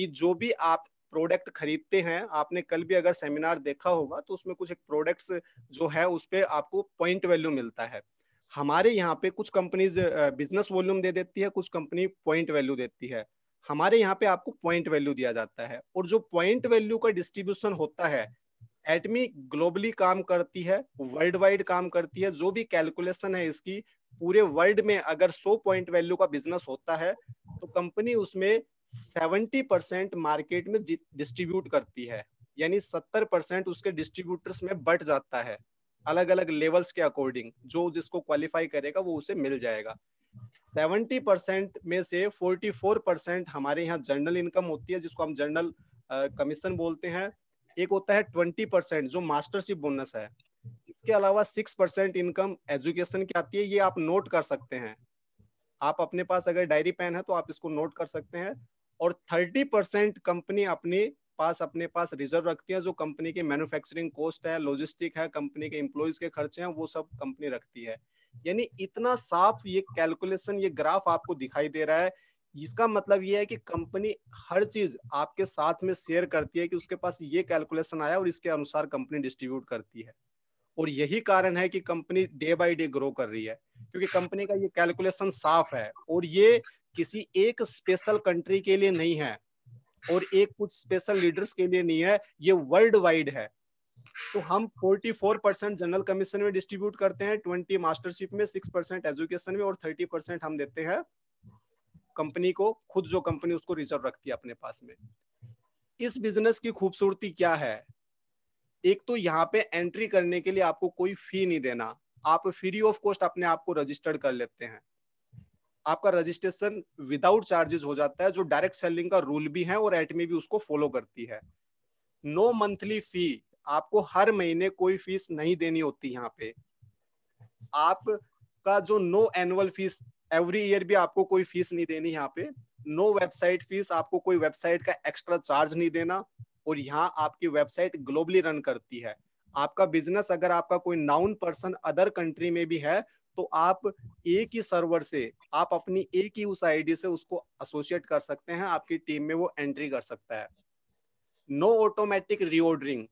कि जो भी आप प्रोडक्ट खरीदते हैं आपने कल भी अगर सेमिनार देखा होगा तो उसमें कुछ एक प्रोडक्ट्स जो है उस पर आपको पॉइंट वैल्यू मिलता है हमारे यहाँ पे कुछ कंपनीज बिजनेस वॉल्यूम दे देती है कुछ कंपनी पॉइंट वैल्यू देती है हमारे यहाँ पे आपको पॉइंट वैल्यू दिया जाता है और जो पॉइंट वैल्यू का डिस्ट्रीब्यूशन होता है एटमी ग्लोबली काम करती है वर्ल्ड वाइड काम करती है जो भी कैलकुलेशन है इसकी पूरे वर्ल्ड में अगर 100 पॉइंट वैल्यू का बिजनेस होता है तो कंपनी उसमें सेवेंटी परसेंट मार्केट में डिस्ट्रीब्यूट करती है यानी सत्तर परसेंट उसके डिस्ट्रीब्यूटर्स में बट जाता है अलग अलग लेवल्स के अकॉर्डिंग जो जिसको क्वालिफाई करेगा वो उसे मिल जाएगा सेवेंटी परसेंट में से फोर्टी फोर परसेंट हमारे यहाँ जर्नल इनकम होती है जिसको हम जर्नल कमीशन बोलते हैं एक होता है ट्वेंटी परसेंट जो मास्टरशिप बोनस है इसके अलावा सिक्स परसेंट इनकम एजुकेशन की आती है ये आप नोट कर सकते हैं आप अपने पास अगर डायरी पेन है तो आप इसको नोट कर सकते हैं और 30 परसेंट कंपनी अपने पास अपने पास रिजर्व रखती है जो कंपनी के मैन्युफैक्चरिंग कॉस्ट है लॉजिस्टिक है कंपनी के इम्प्लॉयज के खर्चे हैं वो सब कंपनी रखती है यानी इतना साफ ये कैलकुलेशन ये ग्राफ आपको दिखाई दे रहा है इसका मतलब ये है कि कंपनी हर चीज आपके साथ में शेयर करती है कि उसके पास ये कैलकुलेशन आया और इसके अनुसार कंपनी डिस्ट्रीब्यूट करती है और यही कारण है कि company day by day grow कर रही है क्योंकि कंपनी का ये कैलकुलेशन साफ है और ये किसी एक स्पेशल कंट्री के लिए नहीं है और एक कुछ स्पेशल लीडर्स के लिए नहीं है ये वर्ल्ड वाइड है तो हम 44 परसेंट जनरल कमीशन में डिस्ट्रीब्यूट करते हैं 20 मास्टरशिप में 6 परसेंट एजुकेशन में और 30 परसेंट हम देते हैं कंपनी को खुद जो कंपनी उसको रिजर्व रखती है अपने पास में इस बिजनेस की खूबसूरती क्या है एक तो यहाँ पे एंट्री करने के लिए आपको कोई फी नहीं देना आप फ्री ऑफ कॉस्ट अपने आप को रजिस्टर्ड कर लेते हैं आपका रजिस्ट्रेशन विदाउट चार्जेस हो जाता है जो डायरेक्ट सेलिंग का रूल भी है और एटमी भी उसको फॉलो करती है नो मंथली फी आपको हर महीने कोई फीस नहीं देनी होती यहाँ पे आपका जो no annual fees every year भी आपको कोई फीस नहीं देनी यहाँ पे नो वेबसाइट फीस आपको कोई वेबसाइट का एक्स्ट्रा चार्ज नहीं देना और यहाँ आपकी वेबसाइट ग्लोबली रन करती है आपका बिजनेस अगर आपका कोई नाउन पर्सन अदर कंट्री में भी है तो आप एक ही सर्वर से आप अपनी एक ही उस आईडी से उसको एसोसिएट कर सकते हैं आपकी टीम में वो एंट्री कर सकता है no automatic reordering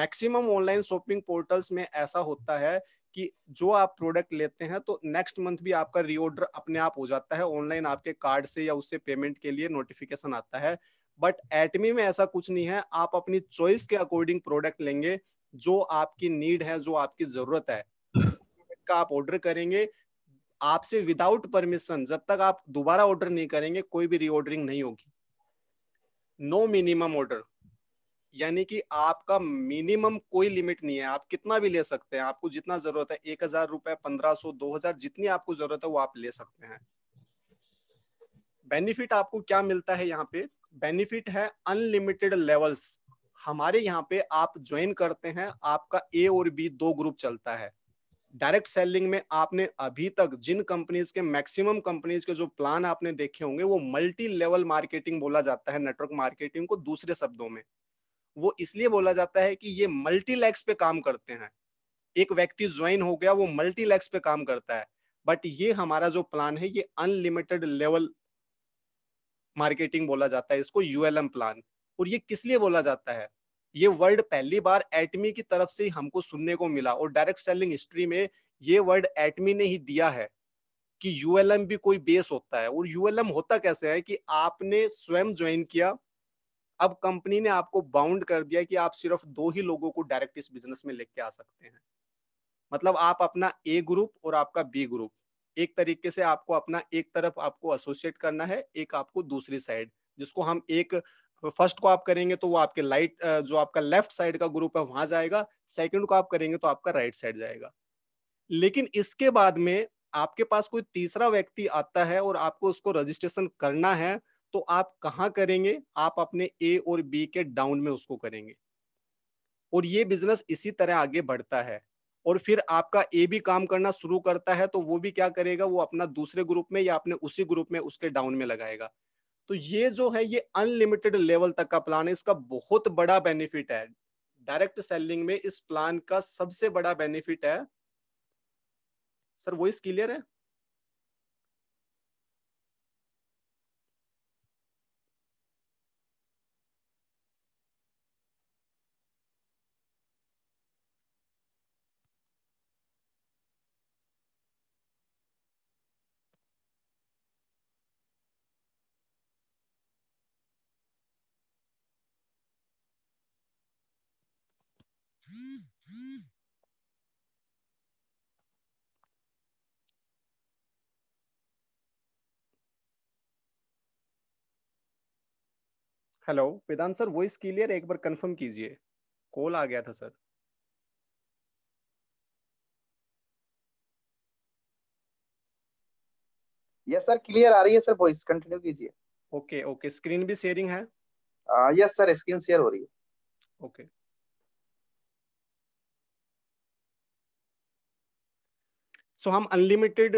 maximum online shopping portals में ऐसा होता है कि जो आप प्रोडक्ट लेते हैं तो नेक्स्ट मंथ भी आपका रिओर्डर अपने आप हो जाता है ऑनलाइन आपके कार्ड से या उससे पेमेंट के लिए नोटिफिकेशन आता है बट एटमी में ऐसा कुछ नहीं है आप अपनी चॉइस के अकॉर्डिंग प्रोडक्ट लेंगे जो आपकी नीड है जो आपकी जरूरत है का आप ऑर्डर करेंगे आपसे विदाउट परमिशन जब तक आप दोबारा ऑर्डर नहीं करेंगे कोई भी रीऑर्डरिंग नहीं होगी नो मिनिमम ऑर्डर यानी कि आपका मिनिमम कोई लिमिट नहीं है आप कितना भी ले सकते हैं आपको जितना जरूरत है एक हजार रुपए पंद्रह सो दो हजार जितनी आपको जरूरत है वो आप ले सकते हैं बेनिफिट आपको क्या मिलता है यहाँ पे बेनिफिट है अनलिमिटेड लेवल्स हमारे यहाँ पे आप ज्वाइन करते हैं आपका ए और बी दो ग्रुप चलता है डायरेक्ट सेलिंग में आपने अभी तक जिन कंपनीज के मैक्सिमम कंपनीज के जो प्लान आपने देखे होंगे वो मल्टी लेवल मार्केटिंग बोला जाता है नेटवर्क मार्केटिंग को दूसरे शब्दों में वो इसलिए बोला जाता है कि ये मल्टी पे काम करते हैं एक व्यक्ति ज्वाइन हो गया वो मल्टी पे काम करता है बट ये हमारा जो प्लान है ये अनलिमिटेड लेवल मार्केटिंग बोला जाता है इसको यूएलएम प्लान और ये किस लिए बोला जाता है ये वर्ड पहली बार एटमी की तरफ से हमको सुनने को मिला और डायरेक्ट सेलिंग हिस्ट्री में ये वर्ड एटमी ने ही दिया है कि यूएलएम भी कोई बेस होता है और यूएलएम होता कैसे है कि आपने स्वयं ज्वाइन किया अब कंपनी ने आपको बाउंड कर दिया कि आप सिर्फ दो ही लोगों को डायरेक्ट इस बिजनेस में लेके आ सकते हैं मतलब आप अपना ए ग्रुप और आपका बी ग्रुप एक तरीके से आपको अपना एक तरफ आपको एसोसिएट करना है एक आपको दूसरी साइड जिसको हम एक फर्स्ट को आप करेंगे तो वो आपके लाइट जो आपका लेफ्ट साइड का ग्रुप है वहां जाएगा सेकंड को आप करेंगे तो आपका राइट साइड जाएगा लेकिन इसके बाद में आपके पास कोई तीसरा व्यक्ति आता है और आपको उसको रजिस्ट्रेशन करना है तो आप कहाँ करेंगे आप अपने ए और बी के डाउन में उसको करेंगे और ये बिजनेस इसी तरह आगे बढ़ता है और फिर आपका ए भी काम करना शुरू करता है तो वो भी क्या करेगा वो अपना दूसरे ग्रुप में या अपने उसी ग्रुप में उसके डाउन में लगाएगा तो ये जो है ये अनलिमिटेड लेवल तक का प्लान है इसका बहुत बड़ा बेनिफिट है डायरेक्ट सेलिंग में इस प्लान का सबसे बड़ा बेनिफिट है सर वॉइस क्लियर है hello Vedant sir voice clear एक बार कंफर्म कीजिए कॉल आ गया था सर यस सर क्लियर आ रही है सर वॉइस कंटिन्यू कीजिए ओके ओके स्क्रीन भी शेयरिंग है यस सर स्क्रीन शेयर हो रही है ओके okay. सो so, हम अनलिमिटेड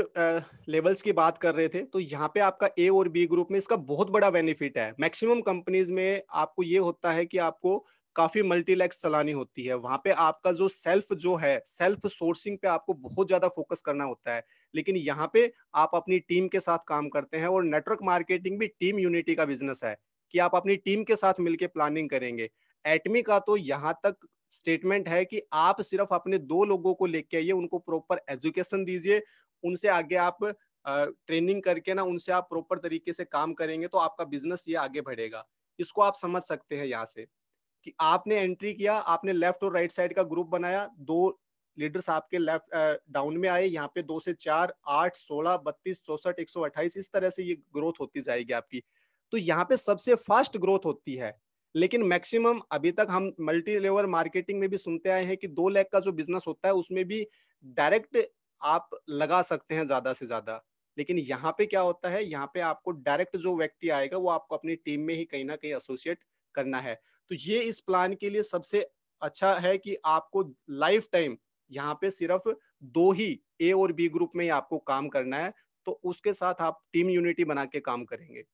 लेवल्स uh, की बात कर रहे थे तो यहाँ पे आपका ए और बी ग्रुप में इसका बहुत बड़ा बेनिफिट है मैक्सिमम कंपनीज में आपको ये होता है कि आपको काफी मल्टीलैक्स चलानी होती है वहां पे आपका जो सेल्फ जो है सेल्फ सोर्सिंग पे आपको बहुत ज्यादा फोकस करना होता है लेकिन यहाँ पे आप अपनी टीम के साथ काम करते हैं और नेटवर्क मार्केटिंग भी टीम यूनिटी का बिजनेस है कि आप अपनी टीम के साथ मिलकर प्लानिंग करेंगे एटमी का तो यहाँ तक स्टेटमेंट है कि आप सिर्फ अपने दो लोगों को लेके आइए उनको प्रॉपर एजुकेशन दीजिए उनसे आगे आप ट्रेनिंग करके ना उनसे आप प्रॉपर तरीके से काम करेंगे तो आपका बिजनेस ये आगे बढ़ेगा इसको आप समझ सकते हैं यहाँ से कि आपने एंट्री किया आपने लेफ्ट और राइट साइड का ग्रुप बनाया दो लीडर्स आपके लेफ्ट डाउन में आए यहाँ पे दो से चार आठ सोलह बत्तीस चौसठ एक सौ अट्ठाईस इस तरह से ये ग्रोथ होती जाएगी आपकी तो यहाँ पे सबसे फास्ट ग्रोथ होती है लेकिन मैक्सिमम अभी तक हम मल्टी लेवल मार्केटिंग में भी सुनते आए हैं कि दो लाख का जो बिजनेस होता है उसमें भी डायरेक्ट आप लगा सकते हैं ज्यादा से ज्यादा लेकिन यहाँ पे क्या होता है यहाँ पे आपको डायरेक्ट जो व्यक्ति आएगा वो आपको अपनी टीम में ही कहीं ना कहीं एसोसिएट करना है तो ये इस प्लान के लिए सबसे अच्छा है कि आपको लाइफ टाइम यहाँ पे सिर्फ दो ही ए और बी ग्रुप में ही आपको काम करना है तो उसके साथ आप टीम यूनिटी बना के काम करेंगे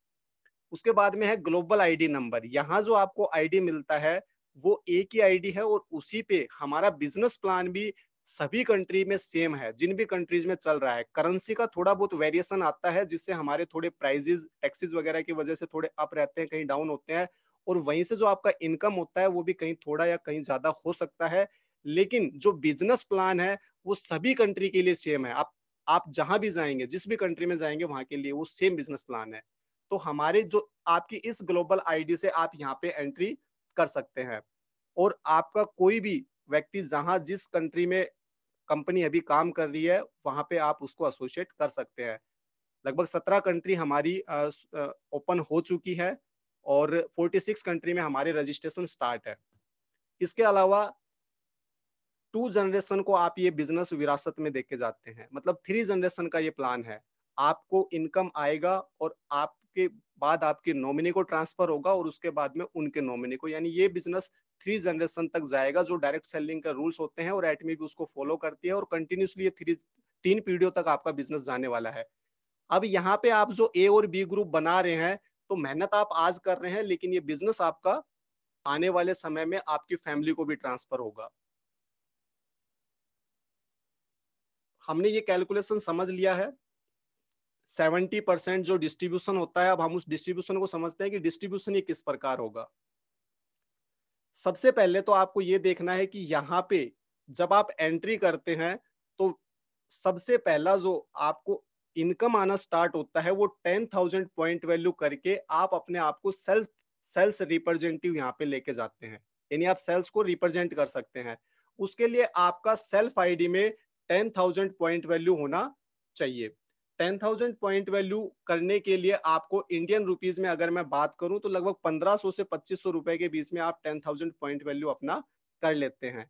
उसके बाद में है ग्लोबल आईडी नंबर यहाँ जो आपको आईडी मिलता है वो एक ही आईडी है और उसी पे हमारा बिजनेस प्लान भी सभी कंट्री में सेम है जिन भी कंट्रीज में चल रहा है करेंसी का थोड़ा बहुत वेरिएशन आता है जिससे हमारे थोड़े प्राइजेज टैक्सेस वगैरह की वजह से थोड़े अप रहते हैं कहीं डाउन होते हैं और वहीं से जो आपका इनकम होता है वो भी कहीं थोड़ा या कहीं ज्यादा हो सकता है लेकिन जो बिजनेस प्लान है वो सभी कंट्री के लिए सेम है आप आप जहां भी जाएंगे जिस भी कंट्री में जाएंगे वहां के लिए वो सेम बिजनेस प्लान है तो हमारे जो आपकी इस ग्लोबल आईडी से आप यहाँ पे एंट्री कर सकते हैं और आपका कोई भी व्यक्ति जहां जिस कंट्री में कंपनी अभी काम कर रही है वहां पे आप उसको एसोसिएट कर सकते हैं लगभग सत्रह कंट्री हमारी ओपन हो चुकी है और 46 कंट्री में हमारे रजिस्ट्रेशन स्टार्ट है इसके अलावा टू जनरेशन को आप ये बिजनेस विरासत में देखे जाते हैं मतलब थ्री जनरेशन का ये प्लान है आपको इनकम आएगा और आप के बाद आपके नॉमिनी को ट्रांसफर होगा और उसके बाद में उनके नॉमिनी को यानी ये बिजनेस थ्री जनरेशन तक जाएगा जो डायरेक्ट सेलिंग का रूल्स होते हैं और एटमी भी उसको फॉलो करती है और कंटिन्यूसली ये थ्री तीन पीढ़ियों तक आपका बिजनेस जाने वाला है अब यहाँ पे आप जो ए और बी ग्रुप बना रहे हैं तो मेहनत आप आज कर रहे हैं लेकिन ये बिजनेस आपका आने वाले समय में आपकी फैमिली को भी ट्रांसफर होगा हमने ये कैलकुलेशन समझ लिया है सेवेंटी परसेंट जो डिस्ट्रीब्यूशन होता है अब हम उस डिस्ट्रीब्यूशन को समझते हैं कि डिस्ट्रीब्यूशन ये किस प्रकार होगा सबसे पहले तो आपको ये देखना है कि यहाँ पे जब आप एंट्री करते हैं तो सबसे पहला जो आपको इनकम आना स्टार्ट होता है वो टेन थाउजेंड पॉइंट वैल्यू करके आप अपने आप को सेल्फ सेल्स रिप्रेजेंटेटिव यहाँ पे लेके जाते हैं यानी आप सेल्स को रिप्रेजेंट कर सकते हैं उसके लिए आपका सेल्फ आईडी में टेन थाउजेंड पॉइंट वैल्यू होना चाहिए टेन थाउजेंड पॉइंट वैल्यू करने के लिए आपको इंडियन रुपीज में अगर मैं बात करूं तो लगभग पंद्रह सौ से पच्चीस सौ रुपए के बीच में आप टेन थाउजेंड पॉइंट वैल्यू अपना कर लेते हैं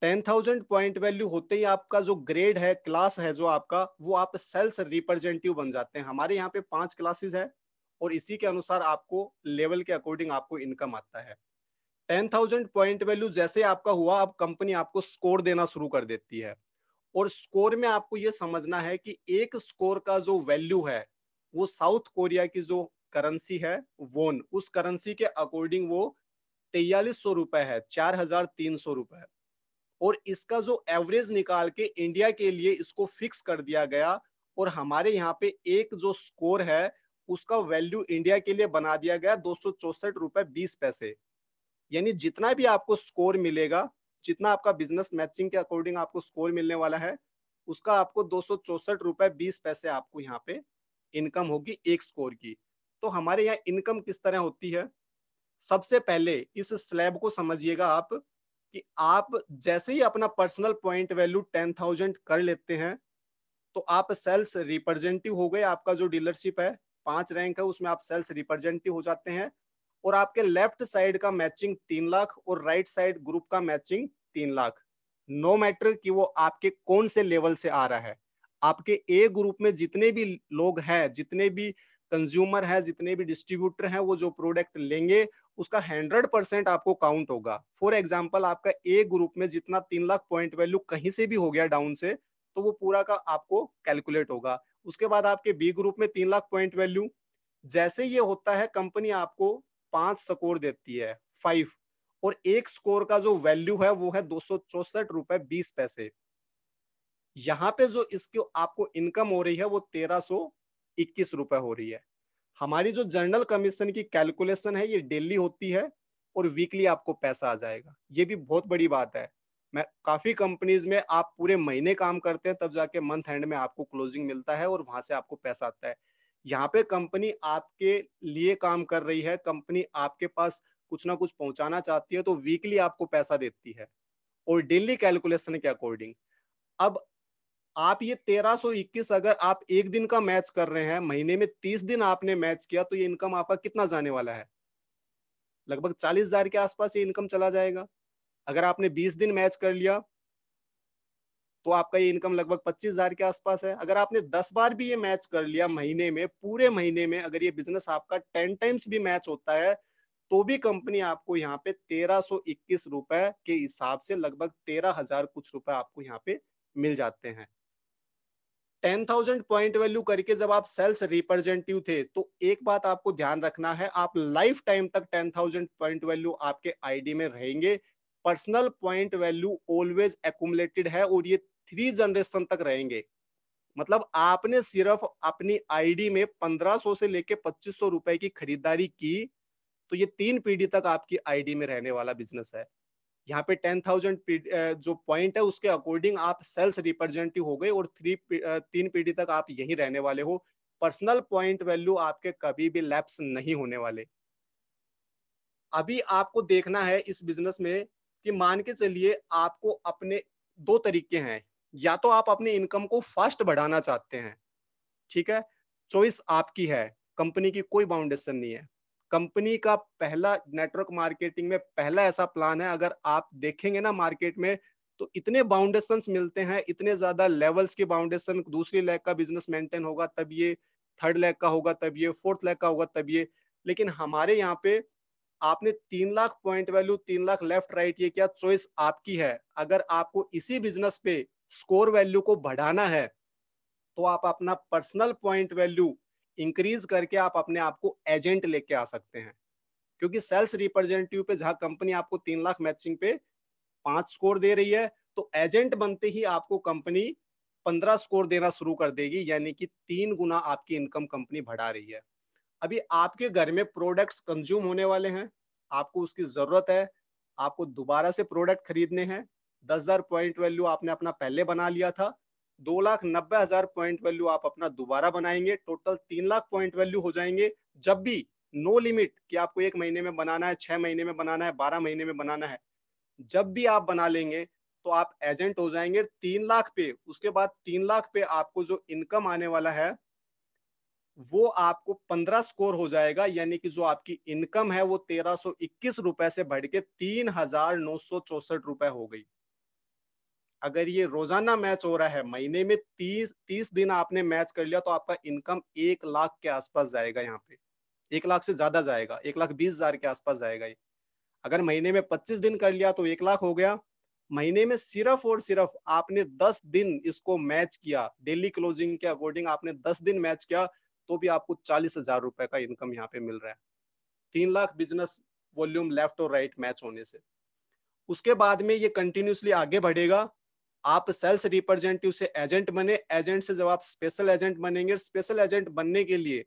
टेन थाउजेंड पॉइंट वैल्यू होते ही आपका जो ग्रेड है क्लास है जो आपका वो आप सेल्स रिप्रेजेंटेटिव बन जाते हैं हमारे यहाँ पे पांच क्लासेस है और इसी के अनुसार आपको लेवल के अकॉर्डिंग आपको इनकम आता है टेन थाउजेंड पॉइंट वैल्यू जैसे आपका हुआ अब कंपनी आपको स्कोर देना शुरू कर देती है और स्कोर में आपको ये समझना है कि एक स्कोर का जो वैल्यू है वो साउथ कोरिया की जो करेंसी है वोन उस करेंसी के अकॉर्डिंग वो तेयालीस सौ रुपए है चार हजार तीन सौ रुपए और इसका जो एवरेज निकाल के इंडिया के लिए इसको फिक्स कर दिया गया और हमारे यहाँ पे एक जो स्कोर है उसका वैल्यू इंडिया के लिए बना दिया गया दो सौ चौसठ रुपए बीस पैसे यानी जितना भी आपको स्कोर मिलेगा जितना आपका बिजनेस मैचिंग के अकॉर्डिंग आपको स्कोर मिलने वाला है उसका आपको दो सौ चौसठ रुपए बीस पैसे आपको यहाँ पे इनकम होगी एक स्कोर की तो हमारे यहाँ इनकम किस तरह होती है सबसे पहले इस स्लैब को समझिएगा आप कि आप जैसे ही अपना personal point value ten thousand कर लेते हैं तो आप सेल्स रिप्रेजेंटेटिव हो गए आपका जो डीलरशिप है पांच रैंक है उसमें आप सेल्स रिप्रेजेंटेटिव हो जाते हैं और आपके लेफ्ट साइड का मैचिंग तीन लाख और राइट साइड ग्रुप का मैचिंग तीन लाख नो मैटर कि वो आपके कौन से लेवल से आ रहा है आपके ए ग्रुप में जितने भी लोग हैं जितने भी कंज्यूमर है जितने भी डिस्ट्रीब्यूटर हैं वो जो प्रोडक्ट लेंगे उसका हंड्रेड परसेंट आपको काउंट होगा फॉर एग्जाम्पल आपका ए ग्रुप में जितना तीन लाख पॉइंट वैल्यू कहीं से भी हो गया डाउन से तो वो पूरा का आपको कैलकुलेट होगा उसके बाद आपके बी ग्रुप में तीन लाख पॉइंट वैल्यू जैसे ये होता है कंपनी आपको पांच स्कोर देती है फाइव और एक स्कोर का जो वैल्यू है वो है दो सौ चौसठ रुपए बीस पैसे यहाँ पे जो इसकी आपको इनकम हो रही है वो तेरह सो इक्कीस रुपए हो रही है हमारी जो जनरल कमीशन की कैलकुलेशन है ये डेली होती है और वीकली आपको पैसा आ जाएगा ये भी बहुत बड़ी बात है मैं काफी कंपनीज में आप पूरे महीने काम करते हैं तब जाके मंथ एंड में आपको क्लोजिंग मिलता है और वहां से आपको पैसा आता है यहाँ पे कंपनी आपके लिए काम कर रही है कंपनी आपके पास कुछ ना कुछ पहुंचाना चाहती है तो वीकली आपको पैसा देती है और डेली कैलकुलेशन के अकॉर्डिंग अब आप ये 1321 अगर आप एक दिन का मैच कर रहे हैं महीने में 30 दिन आपने मैच किया तो ये इनकम आपका कितना जाने वाला है लगभग 40,000 के आसपास ये इनकम चला जाएगा अगर आपने 20 दिन मैच कर लिया तो आपका ये इनकम लगभग 25,000 के आसपास है अगर आपने 10 बार भी ये मैच कर लिया महीने में पूरे महीने में अगर ये बिजनेस आपका 10 टाइम्स भी मैच होता है तो भी कंपनी आपको यहाँ पे तेरह सो इक्कीस रुपए के हिसाब से लगभग तेरह हजार कुछ रुपए आपको यहाँ पे मिल जाते हैं टेन थाउजेंड पॉइंट वैल्यू करके जब आप सेल्स रिप्रेजेंटेटिव थे तो एक बात आपको ध्यान रखना है आप लाइफ टाइम तक टेन थाउजेंड पॉइंट वैल्यू आपके आईडी में रहेंगे personal point value always accumulated है और ये थ्री जनरेशन तक रहेंगे मतलब आपने सिर्फ अपनी आईडी में 1500 से लेके 2500 रुपए की खरीदारी की तो ये तीन पीढ़ी तक आपकी आईडी में रहने वाला बिजनेस है यहाँ पे टेन थाउजेंड जो पॉइंट है उसके अकॉर्डिंग आप सेल्स रिप्रेजेंटेटिव हो गए और थ्री तीन पीढ़ी तक आप यही रहने वाले हो पर्सनल पॉइंट वैल्यू आपके कभी भी लैप्स नहीं होने वाले अभी आपको देखना है इस बिजनेस में कि मान के चलिए आपको अपने दो तरीके हैं या तो आप अपने इनकम को फास्ट बढ़ाना चाहते हैं ठीक है चॉइस आपकी है कंपनी की कोई बाउंडेशन नहीं है कंपनी का पहला नेटवर्क मार्केटिंग में पहला ऐसा प्लान है अगर आप देखेंगे ना मार्केट में तो इतने बाउंडेशन मिलते हैं इतने ज्यादा लेवल्स के बाउंडेशन दूसरी लैग का बिजनेस मेंटेन होगा तब ये थर्ड लैग का होगा तब ये फोर्थ लैग का होगा तब ये लेकिन हमारे यहाँ पे आपने तीन लाख पॉइंट वैल्यू तीन लाख लेफ्ट राइट ये क्या चॉइस आपकी है अगर आपको इसी बिजनेस पे स्कोर वैल्यू को बढ़ाना है तो आप अपना पर्सनल पॉइंट वैल्यू इंक्रीज करके आप अपने आप को एजेंट लेके आ सकते हैं क्योंकि सेल्स रिप्रेजेंटेटिव पे जहां कंपनी आपको तीन लाख मैचिंग पे पांच स्कोर दे रही है तो एजेंट बनते ही आपको कंपनी पंद्रह स्कोर देना शुरू कर देगी यानी कि तीन गुना आपकी इनकम कंपनी बढ़ा रही है अभी आपके घर में प्रोडक्ट्स कंज्यूम होने वाले हैं आपको उसकी जरूरत है आपको दोबारा से प्रोडक्ट खरीदने हैं दस हजार पॉइंट वैल्यू आपने अपना पहले बना लिया था दो लाख नब्बे हजार पॉइंट वैल्यू आप अपना दोबारा बनाएंगे टोटल तीन लाख पॉइंट वैल्यू हो जाएंगे जब भी नो no लिमिट कि आपको एक महीने में बनाना है छह महीने में बनाना है बारह महीने में बनाना है जब भी आप बना लेंगे तो आप एजेंट हो जाएंगे तीन लाख पे उसके बाद तीन लाख पे आपको जो इनकम आने वाला है वो आपको पंद्रह स्कोर हो जाएगा यानी कि जो आपकी इनकम है वो तेरह सो इक्कीस रुपए से बढ़ के तीन हजार नौ सौ चौसठ रुपए हो गई अगर ये रोजाना मैच हो रहा है महीने में तीस तीस दिन आपने मैच कर लिया तो आपका इनकम एक लाख के आसपास जाएगा यहाँ पे एक लाख से ज्यादा जाएगा एक लाख बीस हजार के आसपास जाएगा ये अगर महीने में पच्चीस दिन कर लिया तो एक लाख हो गया महीने में सिर्फ और सिर्फ आपने दस दिन इसको मैच किया डेली क्लोजिंग के अकॉर्डिंग आपने दस दिन मैच किया तो भी आपको चालीस हजार रुपए का इनकम यहाँ पे मिल रहा है तीन लाख बिजनेस वॉल्यूम लेफ्ट और राइट मैच होने से उसके बाद में ये कंटिन्यूसली आगे बढ़ेगा आप सेल्स रिप्रेजेंटेटिव से एजेंट बने एजेंट से जब आप स्पेशल एजेंट बनेंगे स्पेशल एजेंट बनने के लिए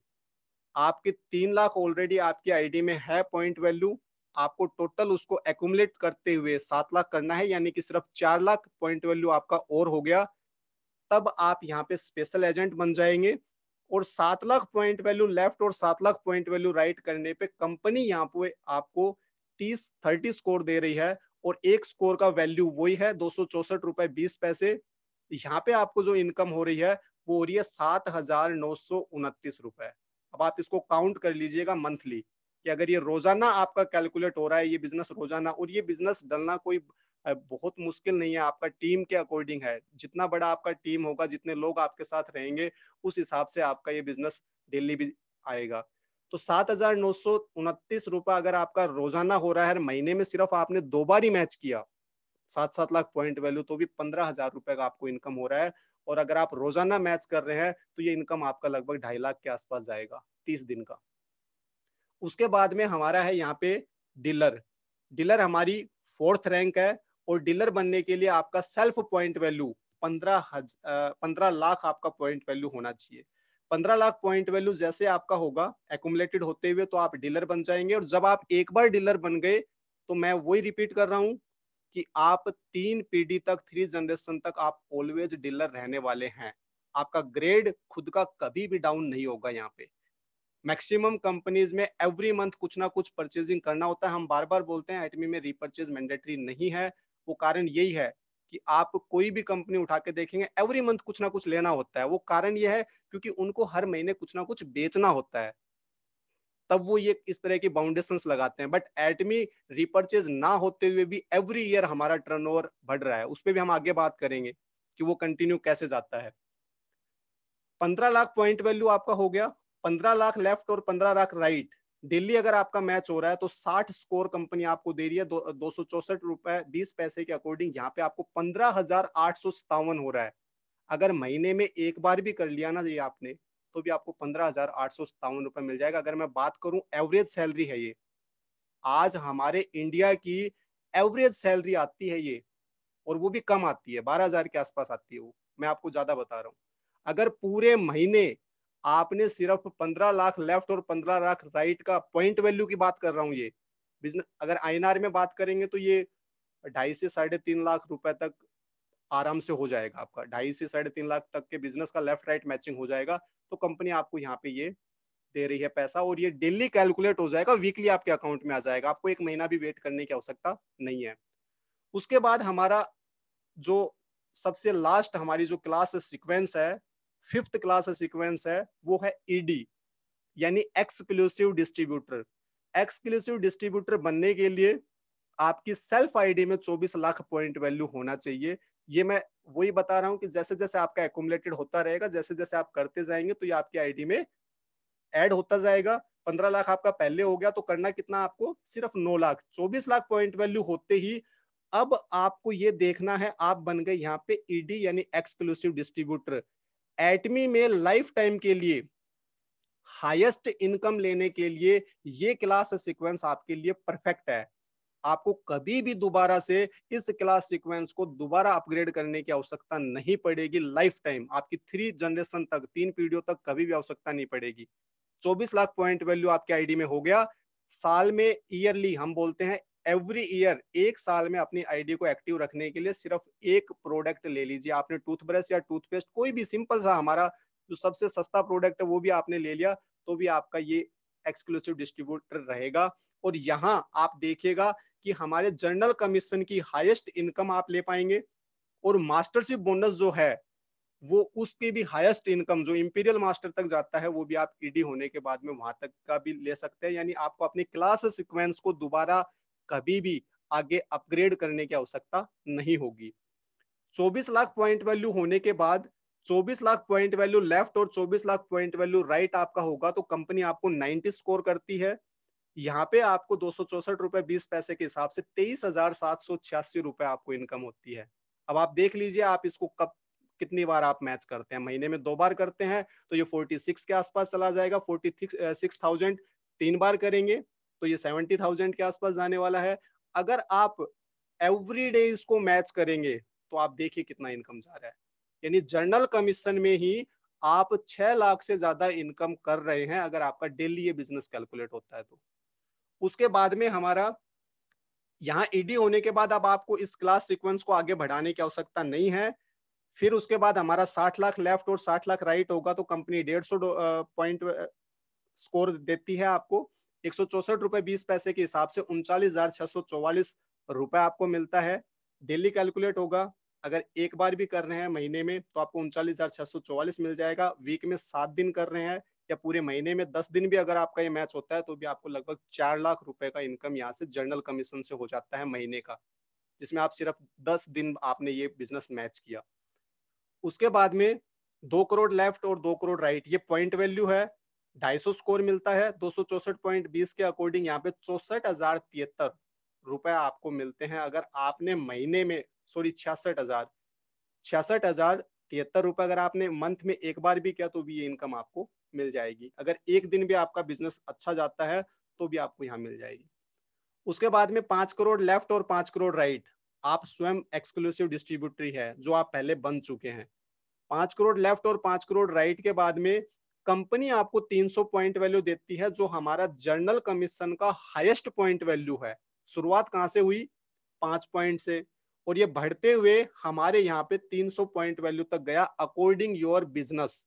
आपके तीन लाख ऑलरेडी आपकी आईडी में है पॉइंट वैल्यू आपको टोटल उसको एकट करते हुए सात लाख करना है यानी कि सिर्फ चार लाख पॉइंट वैल्यू आपका और हो गया तब आप यहाँ पे स्पेशल एजेंट बन जाएंगे और सात लाख पॉइंट वैल्यू लेफ्ट और सात लाख पॉइंट वैल्यू राइट करने पे कंपनी यहाँ पे आपको तीस थर्टी स्कोर दे रही है और एक स्कोर का वैल्यू वही है दो सौ चौसठ रुपए बीस पैसे यहाँ पे आपको जो इनकम हो रही है वो हो रही है सात हजार नौ सौ उनतीस रुपए अब आप इसको काउंट कर लीजिएगा मंथली कि अगर ये रोजाना आपका कैलकुलेट हो रहा है ये बिजनेस रोजाना और ये बिजनेस डलना कोई बहुत मुश्किल नहीं है आपका टीम के अकॉर्डिंग है जितना बड़ा आपका टीम होगा जितने लोग आपके साथ रहेंगे उस हिसाब से आपका ये बिजनेस डेली भी आएगा तो सात हजार नौ सौ उनतीस रुपए अगर आपका रोजाना हो रहा है महीने में सिर्फ आपने दो बार ही मैच किया सात सात लाख पॉइंट वैल्यू तो भी पंद्रह हजार रुपए का आपको इनकम हो रहा है और अगर आप रोजाना मैच कर रहे हैं तो ये इनकम आपका लगभग ढाई लाख के आसपास जाएगा तीस दिन का उसके बाद में हमारा है यहाँ पे डीलर डीलर हमारी फोर्थ रैंक है और डीलर बनने के लिए आपका सेल्फ पॉइंट वैल्यू पंद्रह पंद्रह लाख आपका पॉइंट वैल्यू होना चाहिए पंद्रह लाख पॉइंट वैल्यू जैसे आपका होगा एकुमुलेटेड होते हुए तो आप डीलर बन जाएंगे और जब आप एक बार डीलर बन गए तो मैं वही रिपीट कर रहा हूं कि आप तीन पीढ़ी तक थ्री जनरेशन तक आप ऑलवेज डीलर रहने वाले हैं आपका ग्रेड खुद का कभी भी डाउन नहीं होगा यहाँ पे मैक्सिमम कंपनीज में एवरी मंथ कुछ ना कुछ परचेजिंग करना होता है हम बार बार बोलते हैं एटमी में रिपर्चेज मैंडेटरी नहीं है वो कारण यही है कि आप कोई भी कंपनी उठा के देखेंगे एवरी मंथ कुछ ना कुछ लेना होता है वो कारण ये है क्योंकि उनको हर महीने कुछ ना कुछ बेचना होता है तब वो ये इस तरह की बाउंडेशन लगाते हैं बट एटमी रिपर्चेज ना होते हुए भी एवरी ईयर हमारा टर्न बढ़ रहा है उस पर भी हम आगे बात करेंगे कि वो कंटिन्यू कैसे जाता है पंद्रह लाख पॉइंट वैल्यू आपका हो गया पंद्रह लाख लेफ्ट और पंद्रह लाख राइट दिल्ली अगर आपका मैच हो रहा है तो 60 स्कोर कंपनी आपको दे रही है दो, सौ चौसठ रुपए बीस पैसे के अकॉर्डिंग यहाँ पे आपको पंद्रह हजार आठ सौ सतावन हो रहा है अगर महीने में एक बार भी कर लिया ना ये आपने तो भी आपको पंद्रह हजार आठ सौ सतावन रुपए मिल जाएगा अगर मैं बात करूं एवरेज सैलरी है ये आज हमारे इंडिया की एवरेज सैलरी आती है ये और वो भी कम आती है बारह हजार के आसपास आती है वो मैं आपको ज्यादा बता रहा हूँ अगर पूरे महीने आपने सिर्फ पंद्रह लाख लेफ्ट और पंद्रह लाख राइट का पॉइंट वैल्यू की बात कर रहा हूँ ये बिजनेस अगर आई में बात करेंगे तो ये ढाई से साढ़े तीन लाख रुपए तक आराम से हो जाएगा आपका ढाई से साढ़े तीन लाख तक के बिजनेस का लेफ्ट राइट मैचिंग हो जाएगा तो कंपनी आपको यहाँ पे ये दे रही है पैसा और ये डेली कैलकुलेट हो जाएगा वीकली आपके अकाउंट में आ जाएगा आपको एक महीना भी वेट करने की आवश्यकता नहीं है उसके बाद हमारा जो सबसे लास्ट हमारी जो क्लास सिक्वेंस है फिफ्थ क्लास सीक्वेंस है वो है ईडी e यानी एक्सक्लूसिव डिस्ट्रीब्यूटर एक्सक्लूसिव डिस्ट्रीब्यूटर बनने के लिए आपकी सेल्फ आईडी में 24 लाख पॉइंट वैल्यू होना चाहिए ये मैं वही बता रहा हूं कि जैसे जैसे आपका एकुमुलेटेड होता रहेगा जैसे जैसे आप करते जाएंगे तो ये आपकी आईडी में ऐड होता जाएगा पंद्रह लाख आपका पहले हो गया तो करना कितना आपको सिर्फ नौ लाख चौबीस लाख पॉइंट वैल्यू होते ही अब आपको ये देखना है आप बन गए यहाँ पे ईडी e यानी एक्सक्लूसिव डिस्ट्रीब्यूटर एटमी में लाइफ टाइम के लिए हाईएस्ट इनकम लेने के लिए ये क्लास सीक्वेंस आपके लिए परफेक्ट है आपको कभी भी दोबारा से इस क्लास सीक्वेंस को दोबारा अपग्रेड करने की आवश्यकता नहीं पड़ेगी लाइफ टाइम आपकी थ्री जनरेशन तक तीन पीढ़ियों तक कभी भी आवश्यकता नहीं पड़ेगी 24 लाख पॉइंट वैल्यू आपके आईडी में हो गया साल में ईयरली हम बोलते हैं एवरी ईयर एक साल में अपनी आईडी को एक्टिव रखने के लिए सिर्फ एक प्रोडक्ट ले लीजिए आपने टूथब्रश या टूथपेस्ट कोई भी सिंपल सा हमारा जो सबसे सस्ता प्रोडक्ट है वो भी आपने ले लिया तो भी आपका ये एक्सक्लूसिव डिस्ट्रीब्यूटर रहेगा और यहाँ आप देखिएगा कि हमारे जर्नल कमीशन की हाइस्ट इनकम आप ले पाएंगे और मास्टरशिप बोनस जो है वो उसके भी हाईएस्ट इनकम जो इंपीरियल मास्टर तक जाता है वो भी आप ईडी e होने के बाद में वहां तक का भी ले सकते हैं यानी आपको अपनी क्लास सिक्वेंस को दोबारा कभी भी आगे अपग्रेड करने की आवश्यकता नहीं होगी 24 लाख पॉइंट वैल्यू होने के बाद 24 लाख पॉइंट वैल्यू लेफ्ट और 24 लाख पॉइंट वैल्यू राइट आपका होगा तो कंपनी आपको 90 स्कोर करती है यहाँ पे आपको दो सौ चौसठ पैसे के हिसाब से तेईस हजार आपको इनकम होती है अब आप देख लीजिए आप इसको कब कितनी बार आप मैच करते हैं महीने में दो बार करते हैं तो ये 46 के आसपास चला जाएगा 46 सिक्स तीन बार करेंगे तो ये सेवेंटी थाउजेंड के आसपास जाने वाला है अगर आप एवरी डे इसको मैच करेंगे तो आप देखिए कितना इनकम जा रहा है यानी जर्नल कमीशन में ही आप छह लाख से ज्यादा इनकम कर रहे हैं अगर आपका डेली ये बिजनेस कैलकुलेट होता है तो उसके बाद में हमारा यहाँ ईडी e होने के बाद अब आपको इस क्लास सीक्वेंस को आगे बढ़ाने की आवश्यकता नहीं है फिर उसके बाद हमारा 60 लाख लेफ्ट और 60 लाख राइट होगा तो कंपनी डेढ़ सौ पॉइंट स्कोर देती है आपको एक सौ चौसठ रुपए बीस पैसे के हिसाब से उनचालीस हजार छह सौ चौवालीस रुपए आपको मिलता है डेली कैलकुलेट होगा अगर एक बार भी कर रहे हैं महीने में तो आपको उनचालीस हजार छह सौ मिल जाएगा वीक में सात दिन कर रहे हैं या पूरे महीने में दस दिन भी अगर आपका ये मैच होता है तो भी आपको लगभग चार लाख रुपए का इनकम यहाँ से जर्नल कमीशन से हो जाता है महीने का जिसमें आप सिर्फ दस दिन आपने ये बिजनेस मैच किया उसके बाद में दो करोड़ लेफ्ट और दो करोड़ राइट ये पॉइंट वैल्यू है 250 स्कोर मिलता है दो के अकॉर्डिंग यहाँ पे चौसठ हजार तिहत्तर रुपए आपको मिलते हैं अगर आपने महीने में सॉरी छियासठ हजार छियासठ हजार तिहत्तर रुपए अगर आपने मंथ में एक बार भी किया तो भी ये इनकम आपको मिल जाएगी अगर एक दिन भी आपका बिजनेस अच्छा जाता है तो भी आपको यहाँ मिल जाएगी उसके बाद में पांच करोड़ लेफ्ट और पांच करोड़ राइट आप स्वयं एक्सक्लूसिव डिस्ट्रीब्यूटरी है जो आप पहले बन चुके हैं पांच करोड़ लेफ्ट और पांच करोड़ राइट के बाद में कंपनी आपको 300 पॉइंट वैल्यू देती है जो हमारा जर्नल कमीशन का हाईएस्ट पॉइंट वैल्यू है शुरुआत कहां से हुई पांच पॉइंट से और ये बढ़ते हुए हमारे यहाँ पे 300 पॉइंट वैल्यू तक गया अकॉर्डिंग योर बिजनेस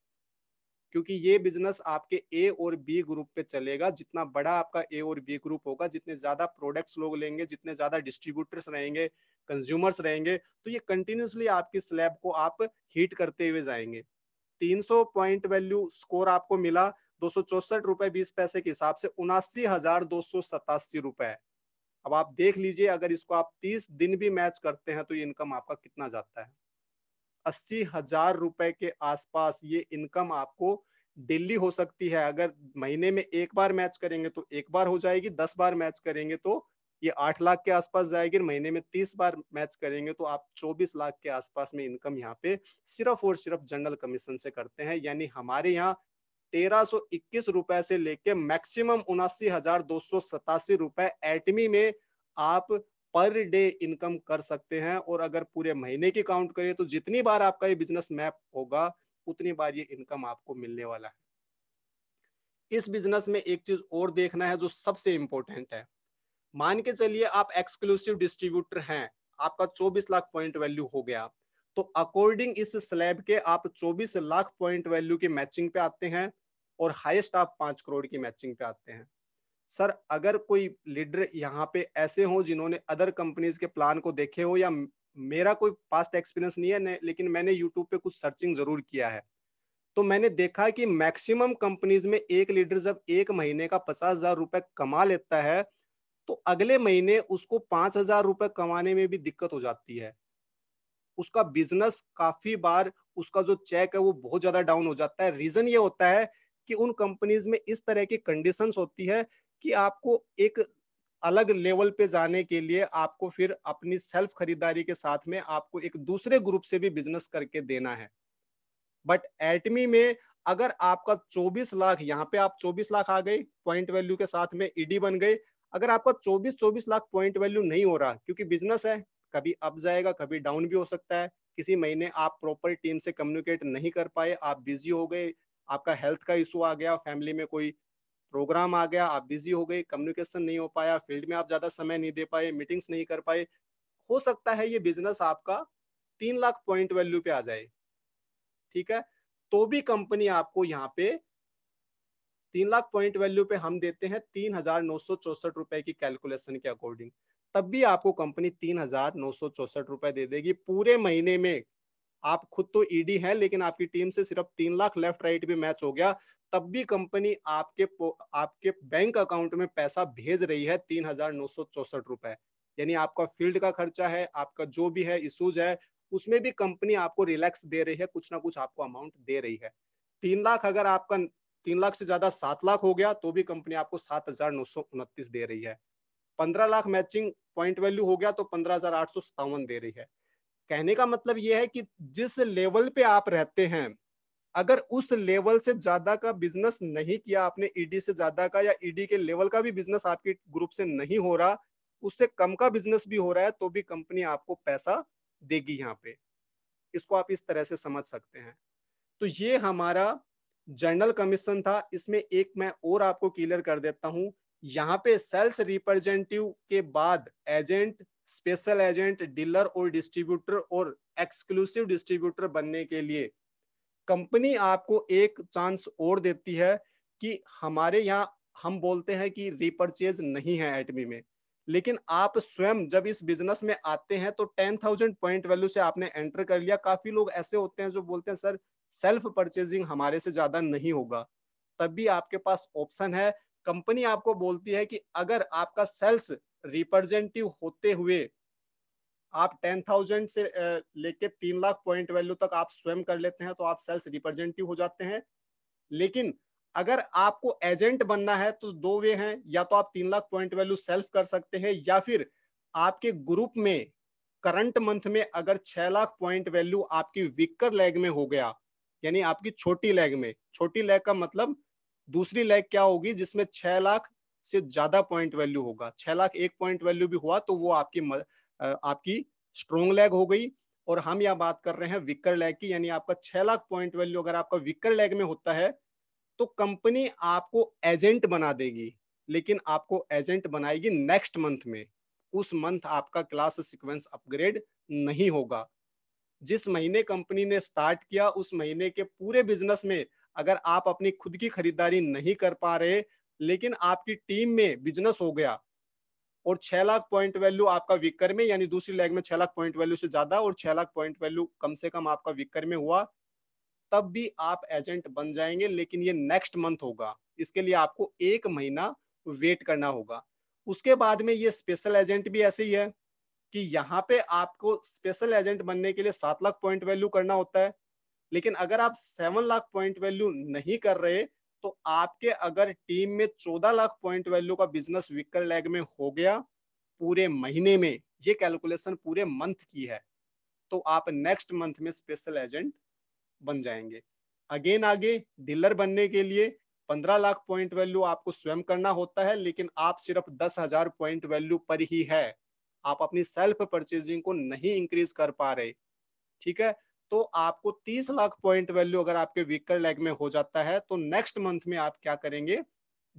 क्योंकि ये बिजनेस आपके ए और बी ग्रुप पे चलेगा जितना बड़ा आपका ए और बी ग्रुप होगा जितने ज्यादा प्रोडक्ट्स लोग लेंगे जितने ज्यादा डिस्ट्रीब्यूटर्स रहेंगे कंज्यूमर्स रहेंगे तो ये कंटिन्यूसली आपकी स्लैब को आप हीट करते हुए जाएंगे 300 पॉइंट वैल्यू स्कोर आपको मिला दो सौ चौसठ रुपए बीस पैसे के हिसाब से उनासी हजार दो सौ सतासी रुपए अब आप देख लीजिए अगर इसको आप 30 दिन भी मैच करते हैं तो ये इनकम आपका कितना जाता है अस्सी हजार रुपए के आसपास ये इनकम आपको डेली हो सकती है अगर महीने में एक बार मैच करेंगे तो एक बार हो जाएगी दस बार मैच करेंगे तो ये आठ लाख के आसपास जाएगी महीने में तीस बार मैच करेंगे तो आप चौबीस लाख के आसपास में इनकम यहाँ पे सिर्फ और सिर्फ जनरल कमीशन से करते हैं यानी हमारे यहाँ तेरह सो इक्कीस रुपए से लेके मैक्सिमम उनासी हजार दो सौ सतासी रुपए एटमी में आप पर डे इनकम कर सकते हैं और अगर पूरे महीने की काउंट करें तो जितनी बार आपका ये बिजनेस मैप होगा उतनी बार ये इनकम आपको मिलने वाला है इस बिजनेस में एक चीज और देखना है जो सबसे इंपॉर्टेंट है मान के चलिए आप एक्सक्लूसिव डिस्ट्रीब्यूटर हैं आपका 24 लाख पॉइंट वैल्यू हो गया तो अकॉर्डिंग इस स्लैब के आप 24 लाख पॉइंट वैल्यू की मैचिंग पे आते हैं और हाईएस्ट आप पांच करोड़ की मैचिंग पे आते हैं सर अगर कोई लीडर यहाँ पे ऐसे हो जिन्होंने अदर कंपनीज के प्लान को देखे हो या मेरा कोई पास्ट एक्सपीरियंस नहीं है लेकिन मैंने यूट्यूब पे कुछ सर्चिंग जरूर किया है तो मैंने देखा कि मैक्सिमम कंपनीज में एक लीडर जब एक महीने का पचास हजार रुपए कमा लेता है तो अगले महीने उसको पांच हजार रुपए कमाने में भी दिक्कत हो जाती है उसका बिजनेस काफी बार उसका जो चेक है वो बहुत ज्यादा डाउन हो जाता है रीजन ये होता है कि उन कंपनीज में इस तरह की कंडीशन होती है कि आपको एक अलग लेवल पे जाने के लिए आपको फिर अपनी सेल्फ खरीदारी के साथ में आपको एक दूसरे ग्रुप से भी बिजनेस करके देना है बट एटमी में अगर आपका 24 लाख यहाँ पे आप 24 लाख आ गए पॉइंट वैल्यू के साथ में ईडी e बन गए अगर आपका 24-24 लाख पॉइंट वैल्यू नहीं हो रहा क्योंकि बिजनेस है कभी अप जाएगा कभी डाउन भी हो सकता है किसी महीने आप प्रॉपर टीम से कम्युनिकेट नहीं कर पाए आप बिजी हो गए आपका हेल्थ का इशू आ गया फैमिली में कोई प्रोग्राम आ गया आप बिजी हो गए कम्युनिकेशन नहीं हो पाया फील्ड में आप ज्यादा समय नहीं दे पाए मीटिंग्स नहीं कर पाए हो सकता है ये बिजनेस आपका तीन लाख पॉइंट वैल्यू पे आ जाए ठीक है तो भी कंपनी आपको यहाँ पे तीन लाख पॉइंट वैल्यू पे हम देते हैं तीन हजार नौ सौ चौसठ रुपए की कैलकुलेशन के अकॉर्डिंग तब भी आपको कंपनी तीन हजार नौ सौ चौसठ रुपए दे देगी पूरे महीने में आप खुद तो ईडी e हैं लेकिन आपकी टीम से सिर्फ तीन लाख लेफ्ट राइट भी मैच हो गया तब भी कंपनी आपके आपके बैंक अकाउंट में पैसा भेज रही है तीन हजार नौ सौ चौसठ रुपए यानी आपका फील्ड का खर्चा है आपका जो भी है इशूज है उसमें भी कंपनी आपको रिलैक्स दे रही है कुछ ना कुछ आपको अमाउंट दे रही है तीन लाख अगर आपका तीन लाख से ज्यादा सात लाख हो गया तो भी कंपनी आपको सात हजार नौ सौ उनतीस दे रही है पंद्रह लाख मैचिंग पॉइंट वैल्यू हो गया तो पंद्रह हजार आठ सौ सत्तावन दे रही है कहने का मतलब यह है कि जिस लेवल पे आप रहते हैं अगर उस लेवल से ज्यादा का बिजनेस नहीं किया आपने ईडी e से ज्यादा का या ईडी e के लेवल का भी बिजनेस आपके ग्रुप से नहीं हो रहा उससे कम का बिजनेस भी हो रहा है तो भी कंपनी आपको पैसा देगी यहाँ पे इसको आप इस तरह से समझ सकते हैं तो ये हमारा जनरल कमीशन था इसमें एक मैं और आपको क्लियर कर देता हूं यहाँ पे सेल्स रिप्रेजेंटेटिव के बाद एजेंट स्पेशल एजेंट डीलर और डिस्ट्रीब्यूटर और एक्सक्लूसिव डिस्ट्रीब्यूटर बनने के लिए कंपनी आपको एक चांस और देती है कि हमारे यहाँ हम बोलते हैं कि रिपर्चेज नहीं है एटमी में लेकिन आप स्वयं जब इस बिजनेस में आते हैं तो टेन थाउजेंड पॉइंट वैल्यू से आपने एंटर कर लिया काफी लोग ऐसे होते हैं जो बोलते हैं सर सेल्फ परचेजिंग हमारे से ज्यादा नहीं होगा तब भी आपके पास ऑप्शन है कंपनी आपको बोलती है कि अगर आपका सेल्स रिप्रेजेंटेटिव होते हुए आप टेन थाउजेंड से लेके तीन लाख पॉइंट वैल्यू तक आप स्वयं कर लेते हैं तो आप सेल्स रिप्रेजेंटेटिव हो जाते हैं लेकिन अगर आपको एजेंट बनना है तो दो वे हैं या तो आप तीन लाख पॉइंट वैल्यू सेल्फ कर सकते हैं या फिर आपके ग्रुप में करंट मंथ में अगर छह लाख पॉइंट वैल्यू आपकी विकर लेग में हो गया यानी आपकी छोटी लेग में छोटी लेग का मतलब दूसरी लेग क्या होगी जिसमें छह लाख से ज्यादा पॉइंट वैल्यू होगा छह लाख एक पॉइंट वैल्यू भी हुआ तो वो आपकी आपकी स्ट्रोंग लेग हो गई और हम यहाँ बात कर रहे हैं विकर लेग की यानी आपका छह लाख पॉइंट वैल्यू अगर आपका विकर लेग में होता है तो कंपनी आपको एजेंट बना देगी लेकिन आपको एजेंट बनाएगी नेक्स्ट मंथ में उस मंथ आपका क्लास सिक्वेंस अपग्रेड नहीं होगा जिस महीने कंपनी ने स्टार्ट किया उस महीने के पूरे बिजनेस में अगर आप अपनी खुद की खरीदारी नहीं कर पा रहे लेकिन आपकी टीम में बिजनेस हो गया और छह लाख पॉइंट वैल्यू आपका विकर में यानी दूसरी लैग में छह लाख पॉइंट वैल्यू से ज्यादा और छह लाख पॉइंट वैल्यू कम से कम आपका विकर में हुआ तब भी आप एजेंट बन जाएंगे लेकिन ये नेक्स्ट मंथ होगा इसके लिए आपको एक महीना वेट करना होगा उसके बाद में ये स्पेशल एजेंट भी ऐसे ही है कि यहाँ पे आपको स्पेशल एजेंट बनने के लिए सात लाख पॉइंट वैल्यू करना होता है लेकिन अगर आप सेवन लाख पॉइंट वैल्यू नहीं कर रहे तो आपके अगर टीम में चौदह लाख पॉइंट वैल्यू का बिजनेस विकर लैग में हो गया पूरे महीने में ये कैलकुलेशन पूरे मंथ की है तो आप नेक्स्ट मंथ में स्पेशल एजेंट बन जाएंगे अगेन आगे डीलर बनने के लिए पंद्रह लाख पॉइंट वैल्यू आपको स्वयं करना होता है लेकिन आप सिर्फ दस हजार पॉइंट वैल्यू पर ही है आप अपनी सेल्फ परचेजिंग को नहीं इंक्रीज कर पा रहे ठीक है तो आपको 30 लाख पॉइंट वैल्यू अगर आपके वीकर लेग में हो जाता है तो नेक्स्ट मंथ में आप क्या करेंगे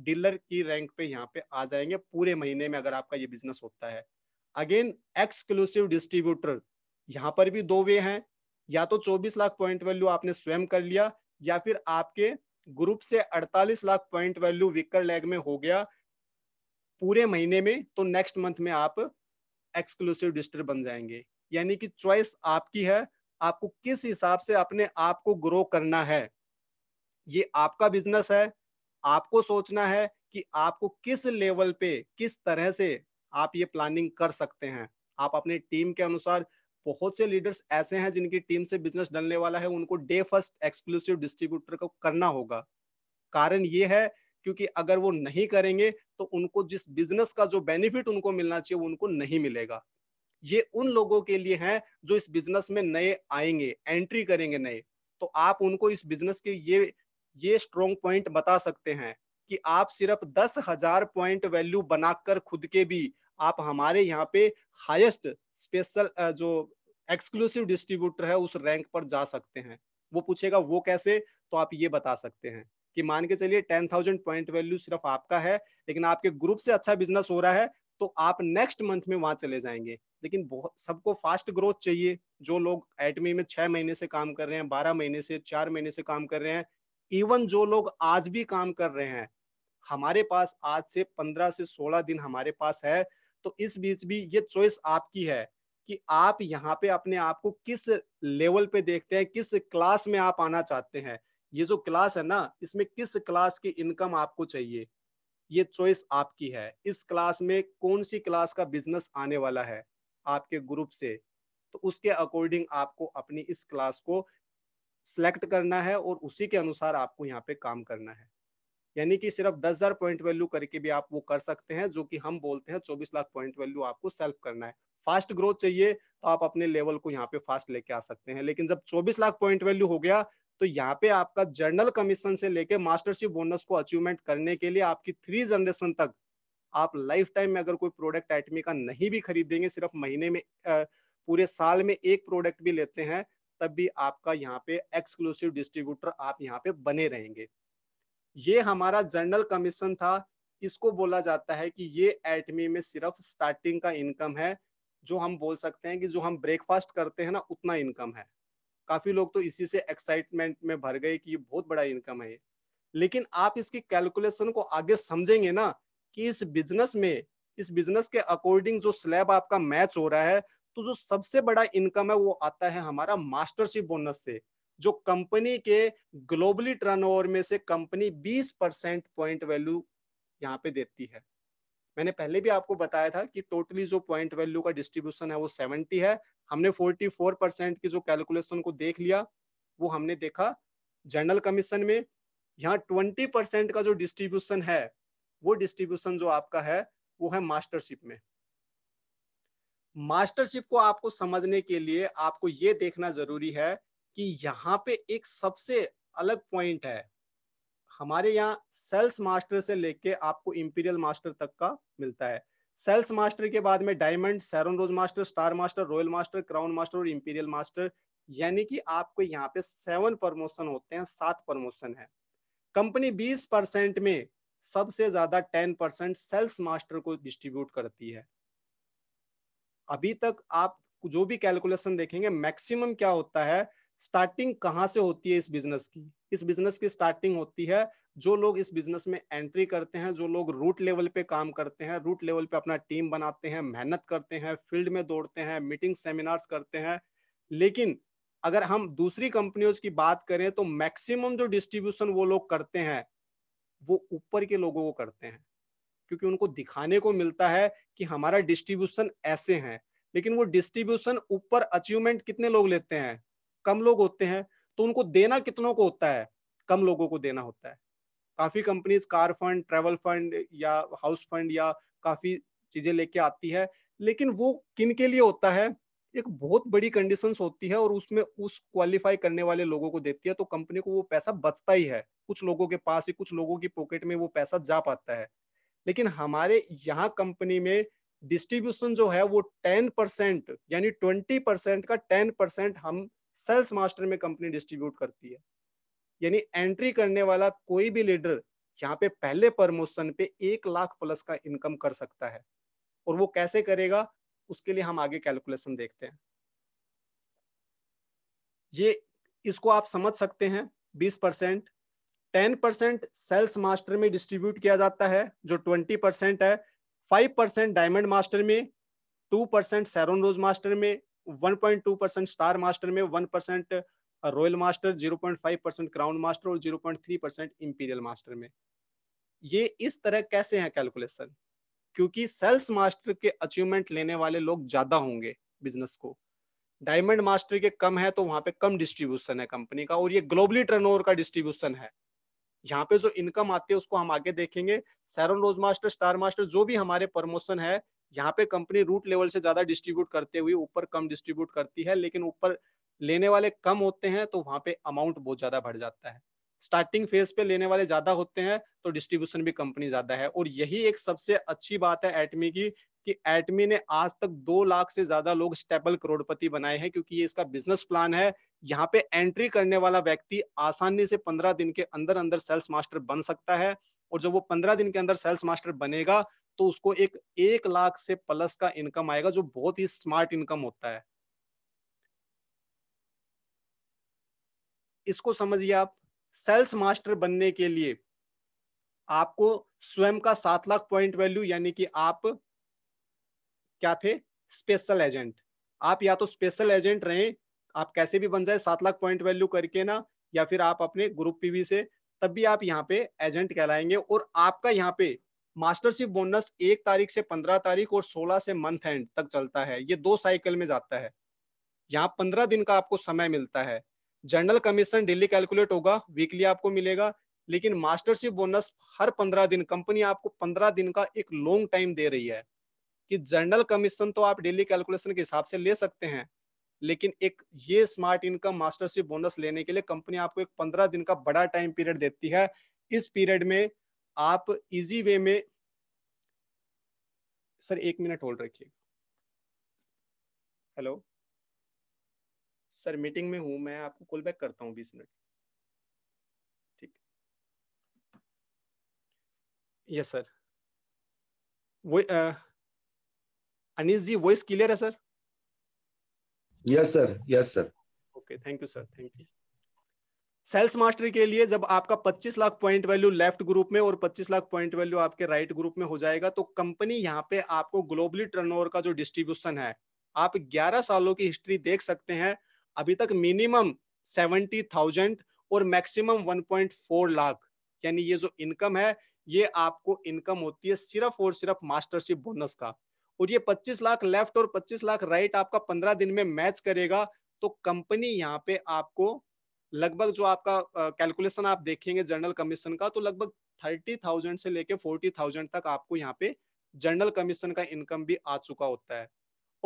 डीलर की रैंक पे यहाँ पे आ जाएंगे पूरे महीने में अगर आपका ये बिजनेस होता है अगेन एक्सक्लूसिव डिस्ट्रीब्यूटर यहाँ पर भी दो वे हैं या तो 24 लाख पॉइंट वैल्यू आपने स्वयं कर लिया या फिर आपके ग्रुप से 48 lakh point value weaker leg में हो गया पूरे महीने में तो नेक्स्ट मंथ में आप एक्सक्लूसिव डिस्टर बन जाएंगे यानी कि चॉइस आपकी है आपको किस हिसाब से अपने आप को ग्रो करना है ये आपका बिजनेस है आपको सोचना है कि आपको किस लेवल पे किस तरह से आप ये प्लानिंग कर सकते हैं आप अपने टीम के अनुसार बहुत से लीडर्स ऐसे हैं जिनकी टीम से बिजनेस डलने वाला है उनको डे फर्स्ट एक्सक्लूसिव डिस्ट्रीब्यूटर को करना होगा कारण ये है क्योंकि अगर वो नहीं करेंगे तो उनको जिस बिजनेस का जो बेनिफिट उनको मिलना चाहिए वो उनको नहीं मिलेगा ये उन लोगों के लिए है जो इस बिजनेस में नए आएंगे एंट्री करेंगे नए तो आप उनको इस बिजनेस के ये ये स्ट्रॉन्ग पॉइंट बता सकते हैं कि आप सिर्फ दस हजार पॉइंट वैल्यू बनाकर खुद के भी आप हमारे यहाँ पे हाईएस्ट स्पेशल जो एक्सक्लूसिव डिस्ट्रीब्यूटर है उस रैंक पर जा सकते हैं वो पूछेगा वो कैसे तो आप ये बता सकते हैं कि मान के चलिए टेन थाउजेंड पॉइंट वैल्यू सिर्फ आपका है लेकिन आपके ग्रुप से अच्छा बिजनेस हो रहा है तो आप नेक्स्ट मंथ में वहां चले जाएंगे लेकिन बहुत सबको फास्ट ग्रोथ चाहिए जो लोग एटमी में छह महीने से काम कर रहे हैं बारह महीने से चार महीने से काम कर रहे हैं इवन जो लोग आज भी काम कर रहे हैं हमारे पास आज से पंद्रह से सोलह दिन हमारे पास है तो इस बीच भी ये चॉइस आपकी है कि आप यहाँ पे अपने आप को किस लेवल पे देखते हैं किस क्लास में आप आना चाहते हैं ये जो क्लास है ना इसमें किस क्लास की इनकम आपको चाहिए ये चॉइस आपकी है इस क्लास में कौन सी क्लास का बिजनेस आने वाला है आपके ग्रुप से तो उसके अकॉर्डिंग आपको अपनी इस क्लास को सिलेक्ट करना है और उसी के अनुसार आपको यहाँ पे काम करना है यानी कि सिर्फ दस हजार पॉइंट वैल्यू करके भी आप वो कर सकते हैं जो कि हम बोलते हैं चौबीस लाख पॉइंट वैल्यू आपको सेल्फ करना है फास्ट ग्रोथ चाहिए तो आप अपने लेवल को यहाँ पे फास्ट लेके आ सकते हैं लेकिन जब चौबीस लाख पॉइंट वैल्यू हो गया तो यहाँ पे आपका जर्नल कमीशन से लेके मास्टरशिप बोनस को अचीवमेंट करने के लिए आपकी थ्री जनरेशन तक आप लाइफ टाइम में अगर कोई प्रोडक्ट आइटमी का नहीं भी खरीदेंगे सिर्फ महीने में पूरे साल में एक प्रोडक्ट भी लेते हैं तब भी आपका यहाँ पे एक्सक्लूसिव डिस्ट्रीब्यूटर आप यहाँ पे बने रहेंगे ये हमारा जर्नल कमीशन था इसको बोला जाता है कि ये एटमी में सिर्फ स्टार्टिंग का इनकम है जो हम बोल सकते हैं कि जो हम ब्रेकफास्ट करते हैं ना उतना इनकम है काफी लोग तो इसी से एक्साइटमेंट में भर गए कि ये बहुत बड़ा इनकम है लेकिन आप इसकी कैलकुलेशन को आगे समझेंगे ना कि इस बिजनेस में इस बिजनेस के अकॉर्डिंग जो स्लैब आपका मैच हो रहा है तो जो सबसे बड़ा इनकम है वो आता है हमारा मास्टरशिप बोनस से जो कंपनी के ग्लोबली टर्नओवर में से कंपनी 20 परसेंट पॉइंट वैल्यू यहाँ पे देती है मैंने पहले भी आपको बताया था कि टोटली जो पॉइंट वैल्यू का डिस्ट्रीब्यूशन है वो 70 है हमने 44 परसेंट की जो कैलकुलेशन को देख लिया वो हमने देखा जनरल कमीशन में यहाँ ट्वेंटी परसेंट का जो डिस्ट्रीब्यूशन है वो डिस्ट्रीब्यूशन जो आपका है वो है मास्टरशिप में मास्टरशिप को आपको समझने के लिए आपको ये देखना जरूरी है कि यहाँ पे एक सबसे अलग पॉइंट है हमारे यहाँ सेल्स मास्टर से लेके आपको इंपीरियल मास्टर तक का मिलता है सेल्स मास्टर के बाद में diamond Sharon rose master star master royal master crown master और इंपीरियल मास्टर यानी कि आपको यहाँ पे सेवन प्रमोशन होते हैं सात प्रमोशन है कंपनी बीस परसेंट में सबसे ज्यादा टेन परसेंट सेल्स मास्टर को डिस्ट्रीब्यूट करती है अभी तक आप जो भी कैलकुलेशन देखेंगे मैक्सिमम क्या होता है स्टार्टिंग कहाँ से होती है इस बिजनेस की इस बिजनेस की स्टार्टिंग होती है जो लोग इस बिजनेस में एंट्री करते हैं जो लोग रूट लेवल पे काम करते हैं रूट लेवल पे अपना टीम बनाते हैं मेहनत करते हैं फील्ड में दौड़ते हैं मीटिंग सेमिनार्स करते हैं लेकिन अगर हम दूसरी कंपनियों की बात करें तो मैक्सिमम जो डिस्ट्रीब्यूशन वो लोग करते हैं वो ऊपर के लोगों को करते हैं क्योंकि उनको दिखाने को मिलता है कि हमारा डिस्ट्रीब्यूशन ऐसे है लेकिन वो डिस्ट्रीब्यूशन ऊपर अचीवमेंट कितने लोग लेते हैं कम लोग होते हैं तो उनको देना कितनों को होता है कम लोगों को देना होता है काफी companies car fund travel fund या हाउस फंड या काफी चीजें लेके आती है लेकिन वो किन के लिए होता है एक बहुत बड़ी कंडीशन होती है और उसमें उस क्वालिफाई करने वाले लोगों को देती है तो कंपनी को वो पैसा बचता ही है कुछ लोगों के पास ही कुछ लोगों की पॉकेट में वो पैसा जा पाता है लेकिन हमारे यहाँ कंपनी में डिस्ट्रीब्यूशन जो है वो टेन परसेंट यानी ट्वेंटी परसेंट का टेन परसेंट हम सेल्स मास्टर में कंपनी डिस्ट्रीब्यूट करती है यानी एंट्री करने वाला कोई भी लीडर यहाँ पे पहले प्रमोशन पे एक लाख प्लस का इनकम कर सकता है और वो कैसे करेगा उसके लिए हम आगे कैलकुलेशन देखते हैं ये इसको आप समझ सकते हैं 20 percent ten percent sales master में डिस्ट्रीब्यूट किया जाता है जो 20 परसेंट है 5 परसेंट डायमंड मास्टर में 2 परसेंट सैरोन रोज मास्टर में 1.2 परसेंट स्टार मास्टर में 1 percent royal master 0.5 percent crown master और 0.3 परसेंट इंपीरियल मास्टर में ये इस तरह कैसे हैं कैलकुलेशन क्योंकि सेल्स मास्टर के अचीवमेंट लेने वाले लोग ज्यादा होंगे बिजनेस को डायमंड मास्टर के कम है तो वहां पे कम डिस्ट्रीब्यूशन है कंपनी का और ये ग्लोबली टर्नओवर का डिस्ट्रीब्यूशन है यहाँ पे जो इनकम आती है उसको हम आगे देखेंगे Sharon rose master star master जो भी हमारे प्रमोशन है यहाँ पे कंपनी रूट लेवल से ज्यादा डिस्ट्रीब्यूट करते हुए ऊपर कम डिस्ट्रीब्यूट करती है लेकिन ऊपर लेने वाले कम होते हैं तो वहां पे अमाउंट बहुत ज्यादा बढ़ जाता है स्टार्टिंग फेज पे लेने वाले ज्यादा होते हैं तो डिस्ट्रीब्यूशन भी कंपनी ज्यादा है और यही एक सबसे अच्छी बात है एटमी की कि एटमी ने आज तक दो लाख से ज्यादा लोग स्टेबल करोड़पति बनाए हैं क्योंकि ये इसका बिजनेस प्लान है यहाँ पे एंट्री करने वाला व्यक्ति आसानी से पंद्रह दिन के अंदर अंदर सेल्स मास्टर बन सकता है और जब वो पंद्रह दिन के अंदर सेल्स मास्टर बनेगा तो उसको एक एक लाख से प्लस का इनकम आएगा जो बहुत ही स्मार्ट इनकम होता है इसको समझिए आप सेल्स मास्टर बनने के लिए आपको स्वयं का सात लाख पॉइंट वैल्यू यानी कि आप क्या थे स्पेशल एजेंट आप या तो स्पेशल एजेंट रहे आप कैसे भी बन जाए सात लाख पॉइंट वैल्यू करके ना या फिर आप अपने ग्रुप पीवी से तब भी आप यहाँ पे एजेंट कहलाएंगे और आपका यहाँ पे मास्टरशिप बोनस एक तारीख से पंद्रह तारीख और सोलह से मंथ एंड तक चलता है ये दो साइकिल में जाता है यहाँ पंद्रह दिन का आपको समय मिलता है जनरल कमीशन डेली कैलकुलेट होगा वीकली आपको मिलेगा लेकिन मास्टरशिप बोनस हर पंद्रह दिन कंपनी आपको पंद्रह दिन का एक लॉन्ग टाइम दे रही है कि जनरल कमीशन तो आप डेली कैलकुलेशन के हिसाब से ले सकते हैं लेकिन एक ये स्मार्ट इनकम मास्टरशिप बोनस लेने के लिए कंपनी आपको एक पंद्रह दिन का बड़ा टाइम पीरियड देती है इस पीरियड में आप इजी वे में सर एक मिनट होल्ड रखिए हेलो सर मीटिंग में हूं मैं आपको कॉल बैक करता हूँ बीस मिनट ठीक यस सर वो अनिश जी वॉइस क्लियर है sir yes sir yes sir okay thank you sir thank you sales master के लिए जब आपका 25 lakh point value left group में और 25 लाख पॉइंट वैल्यू आपके राइट right ग्रुप में हो जाएगा तो कंपनी यहाँ पे आपको ग्लोबली टर्नओवर का जो डिस्ट्रीब्यूशन है आप 11 सालों की हिस्ट्री देख सकते हैं अभी तक मिनिमम 70,000 और मैक्सिमम 1.4 लाख यानी ये जो इनकम है ये आपको इनकम होती है सिर्फ और सिर्फ मास्टरशिप बोनस का और ये पच्चीस लाख लेफ्ट और पच्चीस लाख राइट आपका पंद्रह दिन में मैच करेगा तो कंपनी यहाँ पे आपको लगभग जो आपका कैलकुलेशन आप देखेंगे जनरल कमीशन का तो लगभग थर्टी थाउजेंड से लेके फोर्टी थाउजेंड तक आपको यहाँ पे जनरल कमीशन का इनकम भी आ चुका होता है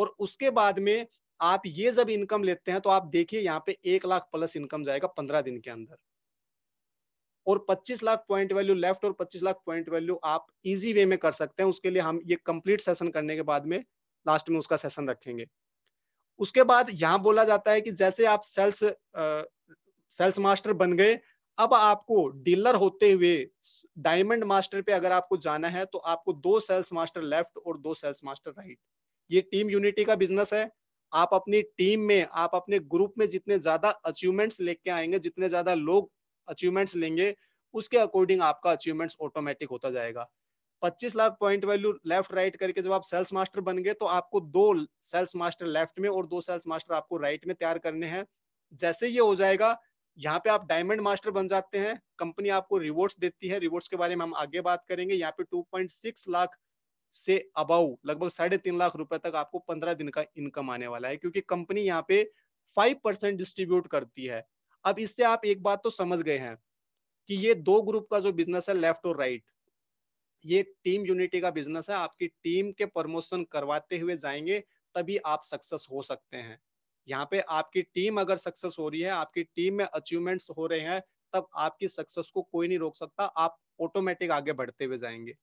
और उसके बाद में आप ये जब इनकम लेते हैं तो आप देखिए यहाँ पे एक लाख प्लस इनकम जाएगा पंद्रह दिन के अंदर और 25 लाख पॉइंट वैल्यू लेफ्ट और 25 लाख पॉइंट वैल्यू आप इजी वे में कर सकते हैं उसके लिए हम ये कंप्लीट सेशन करने के बाद में लास्ट में उसका सेशन रखेंगे उसके बाद यहां बोला जाता है कि जैसे आप सेल्स सेल्स मास्टर बन गए अब आपको डीलर होते हुए डायमंड मास्टर पे अगर आपको जाना है तो आपको दो सेल्स मास्टर लेफ्ट और दो सेल्स मास्टर राइट ये टीम यूनिटी का बिजनेस है आप अपनी टीम में आप अपने ग्रुप में जितने ज्यादा अचीवमेंट्स लेके आएंगे जितने ज्यादा लोग अचीवमेंट्स लेंगे उसके अकॉर्डिंग आपका अचीवमेंट्स ऑटोमेटिक होता जाएगा 25 lakh point value left right करके जब आप सेल्स मास्टर बन गए तो आपको दो सेल्स मास्टर लेफ्ट में और दो सेल्स मास्टर आपको राइट में तैयार करने हैं जैसे ये हो जाएगा यहाँ पे आप डायमंड मास्टर बन जाते हैं कंपनी आपको रिवॉर्ड्स देती है रिवॉर्ड्स के बारे में हम आगे बात करेंगे यहाँ पे 2.6 लाख से अबाउ लगभग साढ़े तीन लाख रुपए तक आपको पंद्रह दिन का इनकम आने वाला है क्योंकि कंपनी यहाँ पे फाइव परसेंट डिस्ट्रीब्यूट करती है अब इससे आप एक बात तो समझ गए हैं कि ये दो ग्रुप का जो बिजनेस है लेफ्ट और राइट ये टीम यूनिटी का बिजनेस है आपकी टीम के प्रमोशन करवाते हुए जाएंगे तभी आप सक्सेस हो सकते हैं यहाँ पे आपकी टीम अगर सक्सेस हो रही है आपकी टीम में अचीवमेंट्स हो रहे हैं तब आपकी सक्सेस को कोई नहीं रोक सकता आप ऑटोमेटिक आगे बढ़ते हुए जाएंगे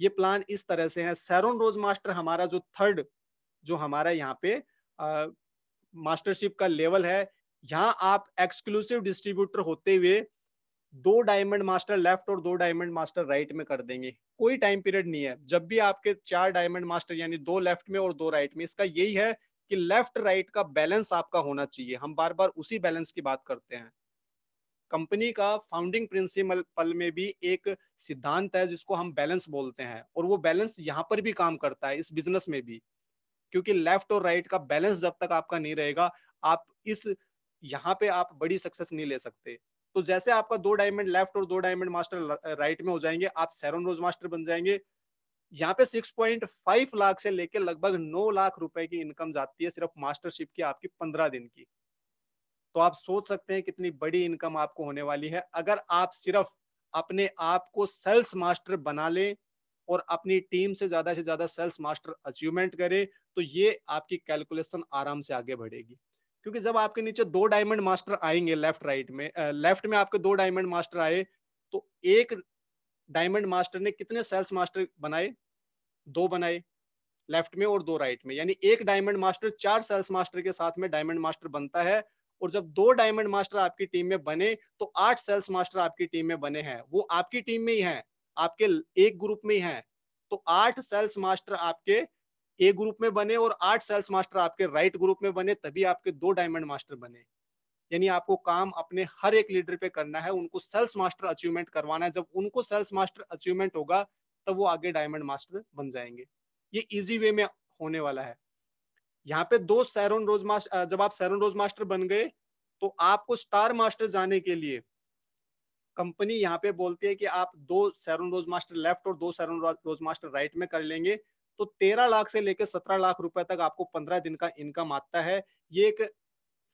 ये प्लान इस तरह से है सैरोन रोज मास्टर हमारा जो थर्ड जो हमारा यहाँ पे मास्टरशिप का लेवल है यहाँ आप एक्सक्लूसिव डिस्ट्रीब्यूटर होते हुए दो डायमंड मास्टर लेफ्ट और दो डायमंड मास्टर राइट में कर देंगे कोई टाइम पीरियड नहीं है जब भी आपके चार डायमंड मास्टर यानी दो लेफ्ट में और दो राइट में इसका यही है कि लेफ्ट राइट का बैलेंस आपका होना चाहिए हम बार बार उसी बैलेंस की बात करते हैं कंपनी का फाउंडिंग प्रिंसिपल में भी एक सिद्धांत है जिसको हम बैलेंस बोलते हैं और वो बैलेंस यहाँ पर भी काम करता है इस बिजनेस में भी क्योंकि लेफ्ट और राइट का बैलेंस जब तक आपका नहीं रहेगा आप इस यहाँ पे आप बड़ी सक्सेस नहीं ले सकते तो जैसे आपका दो डायमंड लेफ्ट और दो डायमंड मास्टर राइट में हो जाएंगे आप सेरोन रोज मास्टर बन जाएंगे यहाँ पे 6.5 लाख से लेकर लगभग 9 लाख रुपए की इनकम जाती है सिर्फ मास्टरशिप की आपकी 15 दिन की तो आप सोच सकते हैं कितनी बड़ी इनकम आपको होने वाली है अगर आप सिर्फ अपने आप को सेल्स मास्टर बना लें और अपनी टीम से ज्यादा से ज्यादा सेल्स मास्टर अचीवमेंट करें तो ये आपकी कैलकुलेशन आराम से आगे बढ़ेगी क्योंकि जब आपके नीचे दो डायमंड मास्टर आएंगे लेफ्ट राइट में लेफ्ट में आपके दो डायमंड मास्टर आए तो एक डायमंड मास्टर ने कितने सेल्स मास्टर बनाए दो बनाए लेफ्ट में और दो राइट में यानी एक डायमंड मास्टर चार सेल्स मास्टर के साथ में डायमंड मास्टर बनता है और जब दो डायमंड मास्टर आपकी टीम में बने तो आठ सेल्स मास्टर आपकी टीम में बने हैं वो आपकी टीम में ही हैं आपके एक ग्रुप में ही हैं तो आठ सेल्स मास्टर आपके ए ग्रुप में बने और आठ सेल्स मास्टर आपके राइट ग्रुप में बने तभी आपके दो डायमंड मास्टर बने यानी आपको काम अपने हर एक लीडर पे करना है उनको सेल्स मास्टर अचीवमेंट करवाना है जब उनको सेल्स मास्टर अचीवमेंट होगा तब वो आगे डायमंड मास्टर बन जाएंगे ये इजी वे में होने वाला है यहाँ पे दो सैरोन रोज मास्टर जब आप सैरोन रोज मास्टर बन गए तो आपको स्टार मास्टर जाने के लिए कंपनी यहाँ पे बोलती है कि आप दो सैरोन रोज मास्टर लेफ्ट और दो सैरोन रोज मास्टर राइट में कर लेंगे तो तेरह लाख से लेकर सत्रह लाख रुपए तक आपको पंद्रह दिन का इनकम आता है ये एक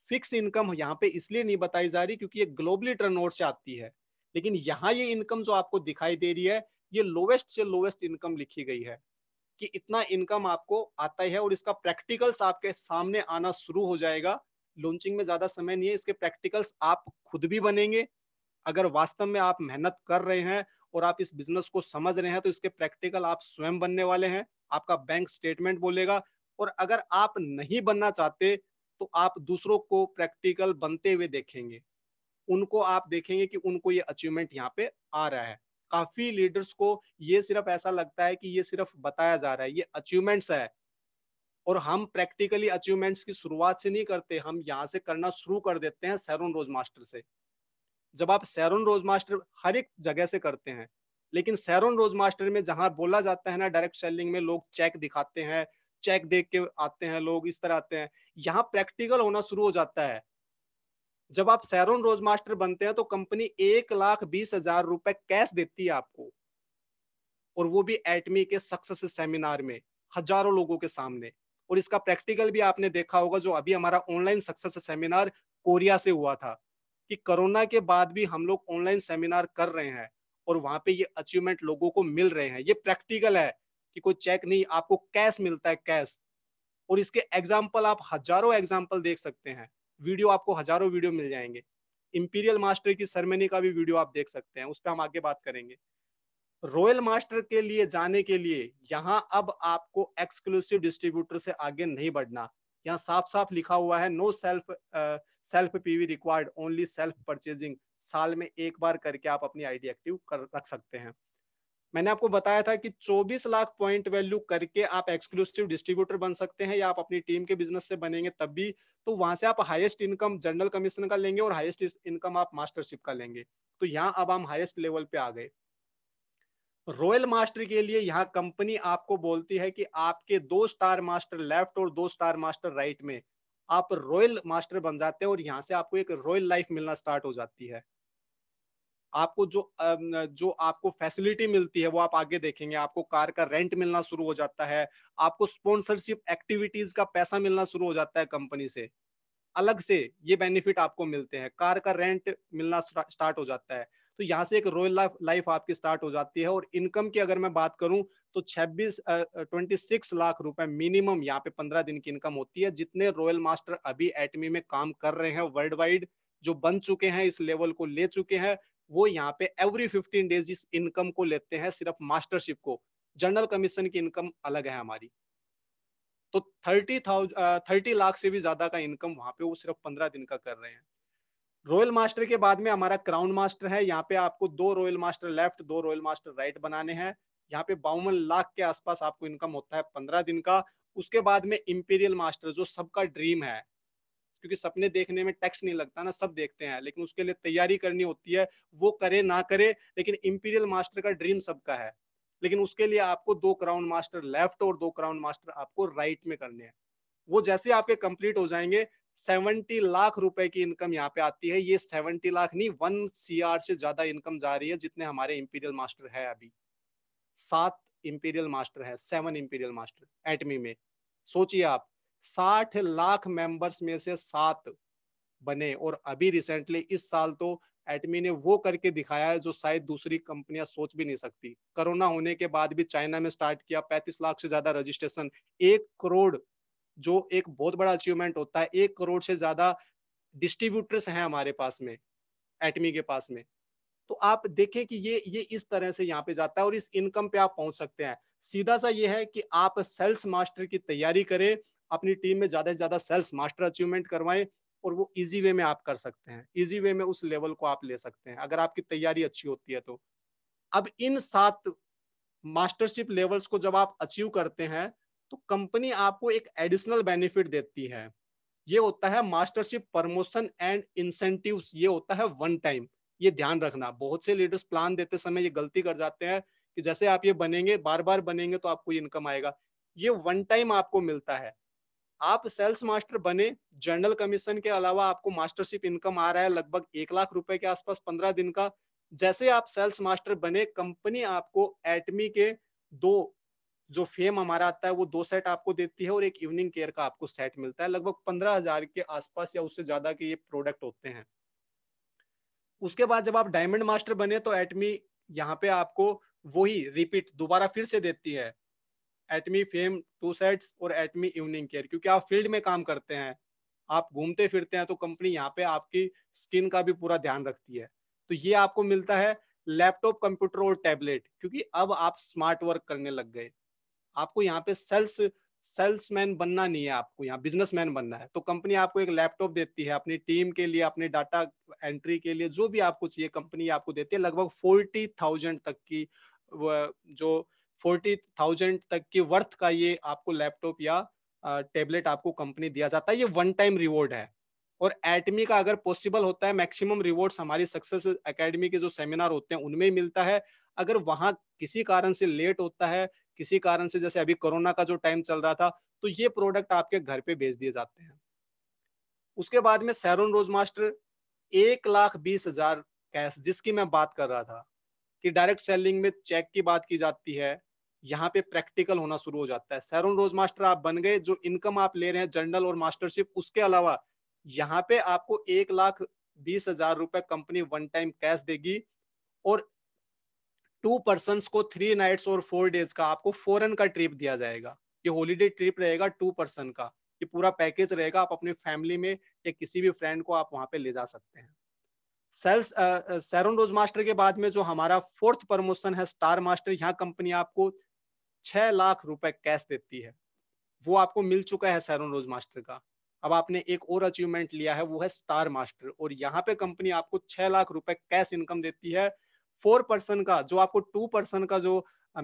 फिक्स इनकम यहाँ पे इसलिए नहीं बताई जा रही क्योंकि ये ग्लोबली टर्न से आती है लेकिन यहाँ ये इनकम जो आपको दिखाई दे रही है ये लोवेस्ट से लोवेस्ट इनकम लिखी गई है कि इतना इनकम आपको आता है और इसका प्रैक्टिकल्स आपके सामने आना शुरू हो जाएगा लॉन्चिंग में ज्यादा समय नहीं है इसके प्रैक्टिकल्स आप खुद भी बनेंगे अगर वास्तव में आप मेहनत कर रहे हैं और आप इस बिजनेस को समझ रहे हैं तो इसके प्रैक्टिकल आप स्वयं बनने वाले हैं आपका बैंक स्टेटमेंट बोलेगा और अगर आप नहीं बनना चाहते तो आप दूसरों को प्रैक्टिकल बनते हुए देखेंगे उनको आप देखेंगे कि उनको ये अचीवमेंट यहाँ पे आ रहा है काफी लीडर्स को ये सिर्फ ऐसा लगता है कि ये सिर्फ बताया जा रहा है ये अचीवमेंट्स है और हम प्रैक्टिकली अचीवमेंट्स की शुरुआत से नहीं करते हम यहाँ से करना शुरू कर देते हैं सैरोन रोज मास्टर से जब आप सैरोन रोज मास्टर हर एक जगह से करते हैं लेकिन सैरोन रोज मास्टर में जहां बोला जाता है ना डायरेक्ट सेलिंग में लोग चेक दिखाते हैं चेक देख के आते हैं लोग इस तरह आते हैं यहाँ प्रैक्टिकल होना शुरू हो जाता है जब आप सैरोन रोज मास्टर बनते हैं तो कंपनी एक लाख बीस हजार रुपए कैश देती है आपको और वो भी एटमी के सक्सेस सेमिनार में हजारों लोगों के सामने और इसका प्रैक्टिकल भी आपने देखा होगा जो अभी हमारा ऑनलाइन सक्सेस सेमिनार कोरिया से हुआ था कि कोरोना के बाद भी हम लोग ऑनलाइन सेमिनार कर रहे हैं और वहां पे ये अचीवमेंट लोगों को मिल रहे हैं ये प्रैक्टिकल है कि कोई चेक नहीं आपको कैश मिलता है कैश और इसके एग्जाम्पल आप हजारों एग्जाम्पल देख सकते हैं वीडियो आपको हजारों वीडियो मिल जाएंगे इंपीरियल मास्टर की सरमनी का भी वीडियो आप देख सकते हैं उस पर हम आगे बात करेंगे रॉयल मास्टर के लिए जाने के लिए यहाँ अब आपको एक्सक्लूसिव डिस्ट्रीब्यूटर से आगे नहीं बढ़ना यहाँ साफ साफ लिखा हुआ है no self self PV required only self purchasing साल में एक बार करके आप अपनी आईडी एक्टिव कर रख सकते हैं मैंने आपको बताया था कि 24 लाख पॉइंट वैल्यू करके आप एक्सक्लूसिव डिस्ट्रीब्यूटर बन सकते हैं या आप अपनी टीम के बिजनेस से बनेंगे तब भी तो वहां से आप हाईएस्ट इनकम जनरल कमीशन का लेंगे और हाईएस्ट इनकम आप मास्टरशिप का लेंगे तो यहाँ अब हम हाईएस्ट लेवल पे आ गए रॉयल मास्टर के लिए यहाँ कंपनी आपको बोलती है कि आपके दो स्टार मास्टर लेफ्ट और दो स्टार मास्टर राइट में आप रॉयल मास्टर बन जाते हैं और यहाँ से आपको एक रॉयल लाइफ मिलना स्टार्ट हो जाती है आपको जो जो आपको फैसिलिटी मिलती है वो आप आगे देखेंगे आपको कार का रेंट मिलना शुरू हो जाता है आपको स्पॉन्सरशिप एक्टिविटीज का पैसा मिलना शुरू हो जाता है कंपनी से अलग से ये बेनिफिट आपको मिलते हैं कार का रेंट मिलना स्टार्ट हो जाता है तो यहाँ से एक रॉयल लाइफ लाइफ आपकी स्टार्ट हो जाती है और इनकम की अगर मैं बात करूं तो 26 ट्वेंटी सिक्स लाख रुपए मिनिमम यहाँ पे 15 दिन की इनकम होती है जितने रॉयल मास्टर अभी एटमी में काम कर रहे हैं वर्ल्ड वाइड जो बन चुके हैं इस लेवल को ले चुके हैं वो यहाँ पे एवरी फिफ्टीन डेज इस इनकम को लेते हैं सिर्फ मास्टरशिप को जनरल कमीशन की इनकम अलग है हमारी तो थर्टी थाउजेंड थर्टी लाख से भी ज्यादा का इनकम वहां पे वो सिर्फ पंद्रह दिन का कर रहे हैं रॉयल मास्टर के बाद में हमारा क्राउन मास्टर है यहाँ पे आपको दो रॉयल मास्टर लेफ्ट दो रॉयल मास्टर राइट बनाने हैं यहाँ पे बावन लाख के आसपास आपको इनकम होता है पंद्रह दिन का उसके बाद में इंपीरियल मास्टर जो सबका ड्रीम है क्योंकि सपने देखने में टैक्स नहीं लगता ना सब देखते हैं लेकिन उसके लिए तैयारी करनी होती है वो करे ना करे लेकिन इंपीरियल मास्टर का ड्रीम सबका है लेकिन उसके लिए आपको दो क्राउन मास्टर लेफ्ट और दो क्राउन मास्टर आपको राइट में करने हैं वो जैसे आपके कंप्लीट हो जाएंगे सेवेंटी लाख रुपए की इनकम यहाँ पे आती है ये सेवेंटी लाख नहीं वन सी से ज्यादा इनकम जा रही है जितने हमारे इंपीरियल मास्टर है अभी सात इंपीरियल मास्टर है सेवन इंपीरियल मास्टर एटमी में सोचिए आप साठ लाख मेंबर्स में से सात बने और अभी रिसेंटली इस साल तो एटमी ने वो करके दिखाया है जो शायद दूसरी कंपनियां सोच भी नहीं सकती कोरोना होने के बाद भी चाइना में स्टार्ट किया 35 लाख से ज्यादा रजिस्ट्रेशन एक करोड़ जो एक बहुत बड़ा अचीवमेंट होता है एक करोड़ से ज्यादा डिस्ट्रीब्यूटर्स हैं हमारे पास में एटमी के पास में तो आप देखें कि ये ये इस तरह से यहाँ पे जाता है और इस इनकम पे आप पहुंच सकते हैं सीधा सा ये है कि आप सेल्स मास्टर की तैयारी करें अपनी टीम में ज्यादा से ज्यादा सेल्स मास्टर अचीवमेंट करवाएं और वो इजी वे में आप कर सकते हैं इजी वे में उस लेवल को आप ले सकते हैं अगर आपकी तैयारी अच्छी होती है तो अब इन सात मास्टरशिप लेवल्स को जब आप अचीव करते हैं तो कंपनी आपको एक एडिशनल बेनिफिट देती है ये होता है मास्टरशिप प्रमोशन एंड इंसेंटिव ये होता है वन टाइम ये ध्यान रखना बहुत से लीडर्स प्लान देते समय ये गलती कर जाते हैं कि जैसे आप ये बनेंगे बार बार बनेंगे तो आपको इनकम आएगा ये वन टाइम आपको मिलता है आप सेल्स मास्टर बने जनरल कमीशन के अलावा आपको मास्टरशिप इनकम आ रहा है लगभग एक लाख रुपए के आसपास पंद्रह दिन का जैसे आप सेल्स मास्टर बने कंपनी आपको एटमी के दो जो फेम हमारा आता है वो दो सेट आपको देती है और एक इवनिंग केयर का आपको सेट मिलता है लगभग पंद्रह हजार के आसपास या उससे ज्यादा के ये प्रोडक्ट होते हैं उसके बाद जब आप डायमंड मास्टर बने तो एटमी यहाँ पे आपको वही रिपीट दोबारा फिर से देती है एटमी फेम टू सेट्स और एटमी इवनिंग केयर क्योंकि आप फील्ड में काम करते हैं आप घूमते फिरते हैं तो कंपनी यहाँ पे आपकी स्किन का भी पूरा ध्यान रखती है तो ये आपको मिलता है लैपटॉप कंप्यूटर और टैबलेट क्योंकि अब आप स्मार्ट वर्क करने लग गए आपको यहाँ पे सेल्स सेल्समैन बनना नहीं है आपको यहाँ बिजनेसमैन बनना है तो कंपनी आपको एक लैपटॉप देती है अपनी टीम के लिए अपने डाटा एंट्री के लिए जो भी आपको चाहिए कंपनी आपको देती है लगभग फोर्टी थाउजेंड तक की जो फोर्टी थाउजेंड तक के वर्थ का ये आपको लैपटॉप या टेबलेट आपको कंपनी दिया जाता है ये वन टाइम रिवॉर्ड है और एटमी का अगर पॉसिबल होता है मैक्सिमम रिवॉर्ड हमारी सक्सेस एकेडमी के जो सेमिनार होते हैं उनमें मिलता है अगर वहां किसी कारण से लेट होता है किसी कारण से जैसे अभी कोरोना का जो टाइम चल रहा था तो ये प्रोडक्ट आपके घर पे भेज दिए जाते हैं उसके बाद में सैरोन रोज मास्टर एक लाख बीस हजार कैश जिसकी मैं बात कर रहा था कि डायरेक्ट सेलिंग में चेक की बात की जाती है यहाँ पे प्रैक्टिकल होना शुरू हो जाता है सैरोन रोज मास्टर आप बन गए जो इनकम आप ले रहे हैं जर्नल और मास्टरशिप उसके अलावा यहाँ पे आपको एक लाख बीस हजार रुपए कंपनी वन टाइम कैश देगी और टू पर्सन को थ्री नाइट्स और फोर डेज का आपको फॉरन का ट्रिप दिया जाएगा ये हॉलीडे ट्रिप रहेगा टू पर्सन का ये पूरा पैकेज रहेगा आप अपने फैमिली में या किसी भी फ्रेंड को आप वहां पे ले जा सकते हैं सेल्स सैरोन रोज मास्टर के बाद में जो हमारा फोर्थ प्रमोशन है स्टार मास्टर यहाँ कंपनी आपको छह लाख रुपए कैश देती है वो आपको मिल चुका है सैरोन रोज मास्टर का अब आपने एक और अचीवमेंट लिया है वो है स्टार मास्टर और यहाँ पे कंपनी आपको छह लाख रुपए कैश इनकम देती है फोर परसेंट का जो आपको टू परसेंट का जो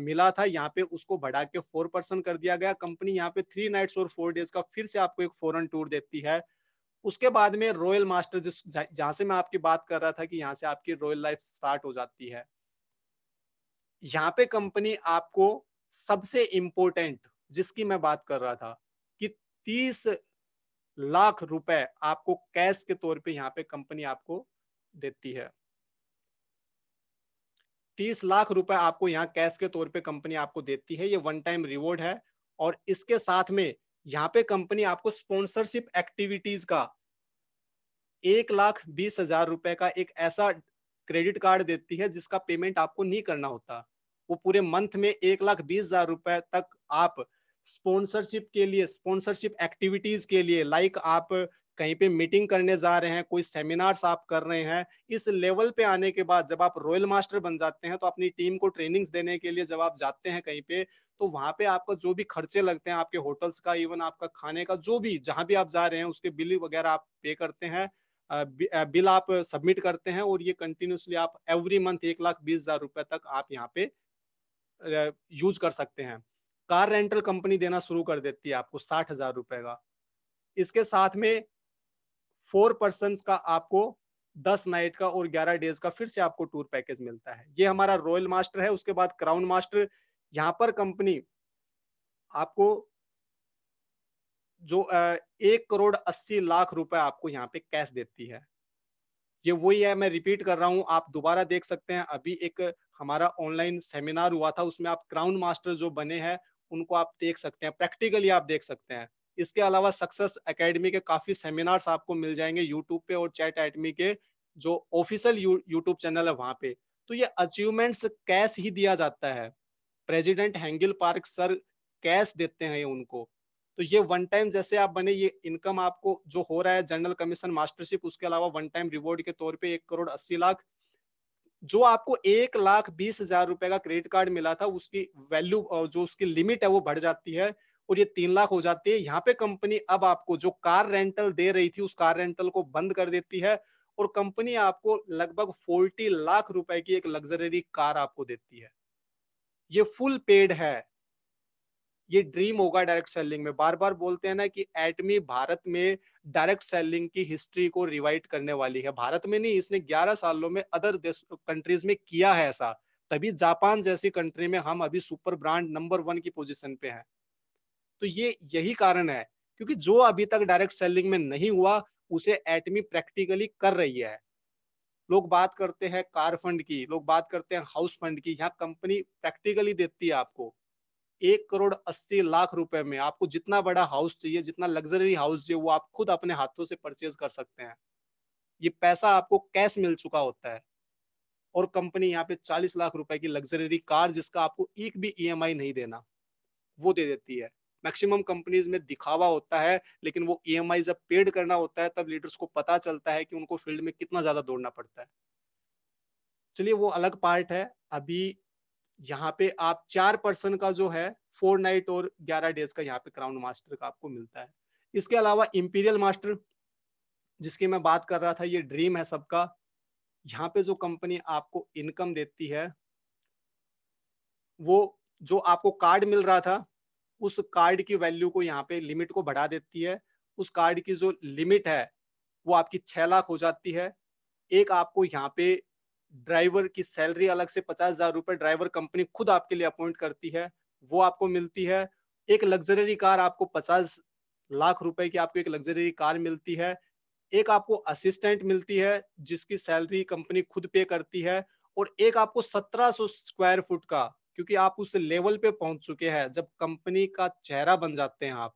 मिला था यहाँ पे उसको बढ़ा के फोर परसेंट कर दिया गया कंपनी यहाँ पे थ्री नाइट्स और फोर डेज का फिर से आपको एक फॉरन टूर देती है उसके बाद में रॉयल मास्टर जिस जहां से मैं आपकी बात कर रहा था कि यहाँ से आपकी रॉयल लाइफ स्टार्ट हो जाती है यहाँ पे कंपनी आपको सबसे इंपॉर्टेंट जिसकी मैं बात कर रहा था कि तीस लाख रुपए आपको कैश के तौर पे यहाँ पे कंपनी आपको देती है तीस लाख रुपए आपको यहाँ कैश के तौर पे कंपनी आपको देती है ये वन टाइम रिवॉर्ड है और इसके साथ में यहाँ पे कंपनी आपको स्पॉन्सरशिप एक्टिविटीज का एक लाख बीस हजार रुपए का एक ऐसा क्रेडिट कार्ड देती है जिसका पेमेंट आपको नहीं करना होता वो पूरे मंथ में एक लाख बीस हजार रुपए तक आप स्पॉन्सरशिप के लिए स्पॉन्सरशिप एक्टिविटीज के लिए लाइक आप कहीं पे मीटिंग करने जा रहे हैं कोई सेमिनार्स आप कर रहे हैं इस लेवल पे आने के बाद जब आप रॉयल मास्टर बन जाते हैं तो अपनी टीम को ट्रेनिंग्स देने के लिए जब आप जाते हैं कहीं पे तो वहां पे आपका जो भी खर्चे लगते हैं आपके होटल्स का इवन आपका खाने का जो भी जहां भी आप जा रहे हैं उसके बिल वगैरह आप पे करते हैं बिल आप सबमिट करते हैं और ये कंटिन्यूसली आप एवरी मंथ एक लाख बीस हजार रुपए तक आप यहाँ पे यूज कर सकते हैं कार रेंटल कंपनी देना शुरू कर देती है आपको साठ हजार रुपए का इसके साथ में फोर पर्सन का आपको दस नाइट का और ग्यारह डेज का फिर से आपको टूर पैकेज मिलता है ये हमारा रॉयल मास्टर है उसके बाद क्राउन मास्टर यहाँ पर कंपनी आपको जो एक करोड़ अस्सी लाख रुपए आपको यहाँ पे कैश देती है ये वही है मैं रिपीट कर रहा हूँ आप दोबारा देख सकते हैं अभी एक हमारा ऑनलाइन सेमिनार हुआ था उसमें आप क्राउन मास्टर जो बने हैं उनको आप देख सकते हैं प्रैक्टिकली आप देख सकते हैं इसके अलावा सक्सेस एकेडमी के काफी सेमिनार्स आपको मिल जाएंगे यूट्यूब पे और चैट एडमी के जो ऑफिशियल यूट्यूब चैनल है वहां पे तो ये अचीवमेंट्स कैश ही दिया जाता है president Hangil Park sir cash देते हैं उनको तो ये वन टाइम जैसे आप बने ये इनकम आपको जो हो रहा है जनरल कमीशन मास्टरशिप उसके अलावा वन टाइम रिवॉर्ड के तौर पे एक करोड़ अस्सी लाख जो आपको एक लाख बीस हजार रुपए का क्रेडिट कार्ड मिला था उसकी वैल्यू जो उसकी लिमिट है वो बढ़ जाती है और ये तीन लाख हो जाती है यहाँ पे कंपनी अब आपको जो कार रेंटल दे रही थी उस कार रेंटल को बंद कर देती है और कंपनी आपको लगभग फोर्टी लाख रुपए की एक लग्जरी कार आपको देती है ये फुल पेड है ये ड्रीम होगा डायरेक्ट सेलिंग में बार बार बोलते हैं ना कि एटमी भारत में डायरेक्ट सेलिंग की हिस्ट्री को रिवाइट करने वाली है भारत में नहीं इसने 11 सालों में अदर कंट्रीज में किया है ऐसा तभी जापान जैसी कंट्री में हम अभी सुपर ब्रांड नंबर वन की पोजिशन पे है तो ये यही कारण है क्योंकि जो अभी तक डायरेक्ट सेलिंग में नहीं हुआ उसे एटमी प्रैक्टिकली कर रही है लोग बात करते हैं कार फंड की लोग बात करते हैं हाउस फंड की यहाँ कंपनी प्रैक्टिकली देती है आपको एक करोड़ अस्सी लाख रुपए में आपको जितना बड़ा हाउस चाहिए जितना लग्जरी हाउस चाहिए वो आप खुद अपने हाथों से परचेज कर सकते हैं ये पैसा आपको कैश मिल चुका होता है और कंपनी यहाँ पे चालीस लाख रुपए की लग्जरी कार जिसका आपको एक भी ई e नहीं देना वो दे देती है मैक्सिमम कंपनीज में दिखावा होता है लेकिन वो ई e जब पेड करना होता है तब लीडर्स को पता चलता है कि उनको फील्ड में कितना ज्यादा दौड़ना पड़ता है चलिए वो अलग पार्ट है अभी यहाँ पे आप चार पर्सन का जो है फोर नाइट और ग्यारह डेज का यहाँ पे क्राउन मास्टर का आपको मिलता है इसके अलावा इंपीरियल मास्टर जिसकी मैं बात कर रहा था ये ड्रीम है सबका यहाँ पे जो कंपनी आपको इनकम देती है वो जो आपको कार्ड मिल रहा था उस कार्ड की वैल्यू को यहाँ पे लिमिट को बढ़ा देती है उस कार्ड की जो लिमिट है वो आपकी छह लाख हो जाती है एक आपको यहाँ पे ड्राइवर की सैलरी अलग से पचास हजार रुपए ड्राइवर कंपनी खुद आपके लिए अपॉइंट करती है वो आपको मिलती है एक लग्जरी कार आपको पचास लाख रुपए की आपको एक लग्जरी कार मिलती है एक आपको असिस्टेंट मिलती है जिसकी सैलरी कंपनी खुद पे करती है और एक आपको 1700 स्क्वायर फुट का क्योंकि आप उस लेवल पे पहुंच चुके हैं जब कंपनी का चेहरा बन जाते हैं आप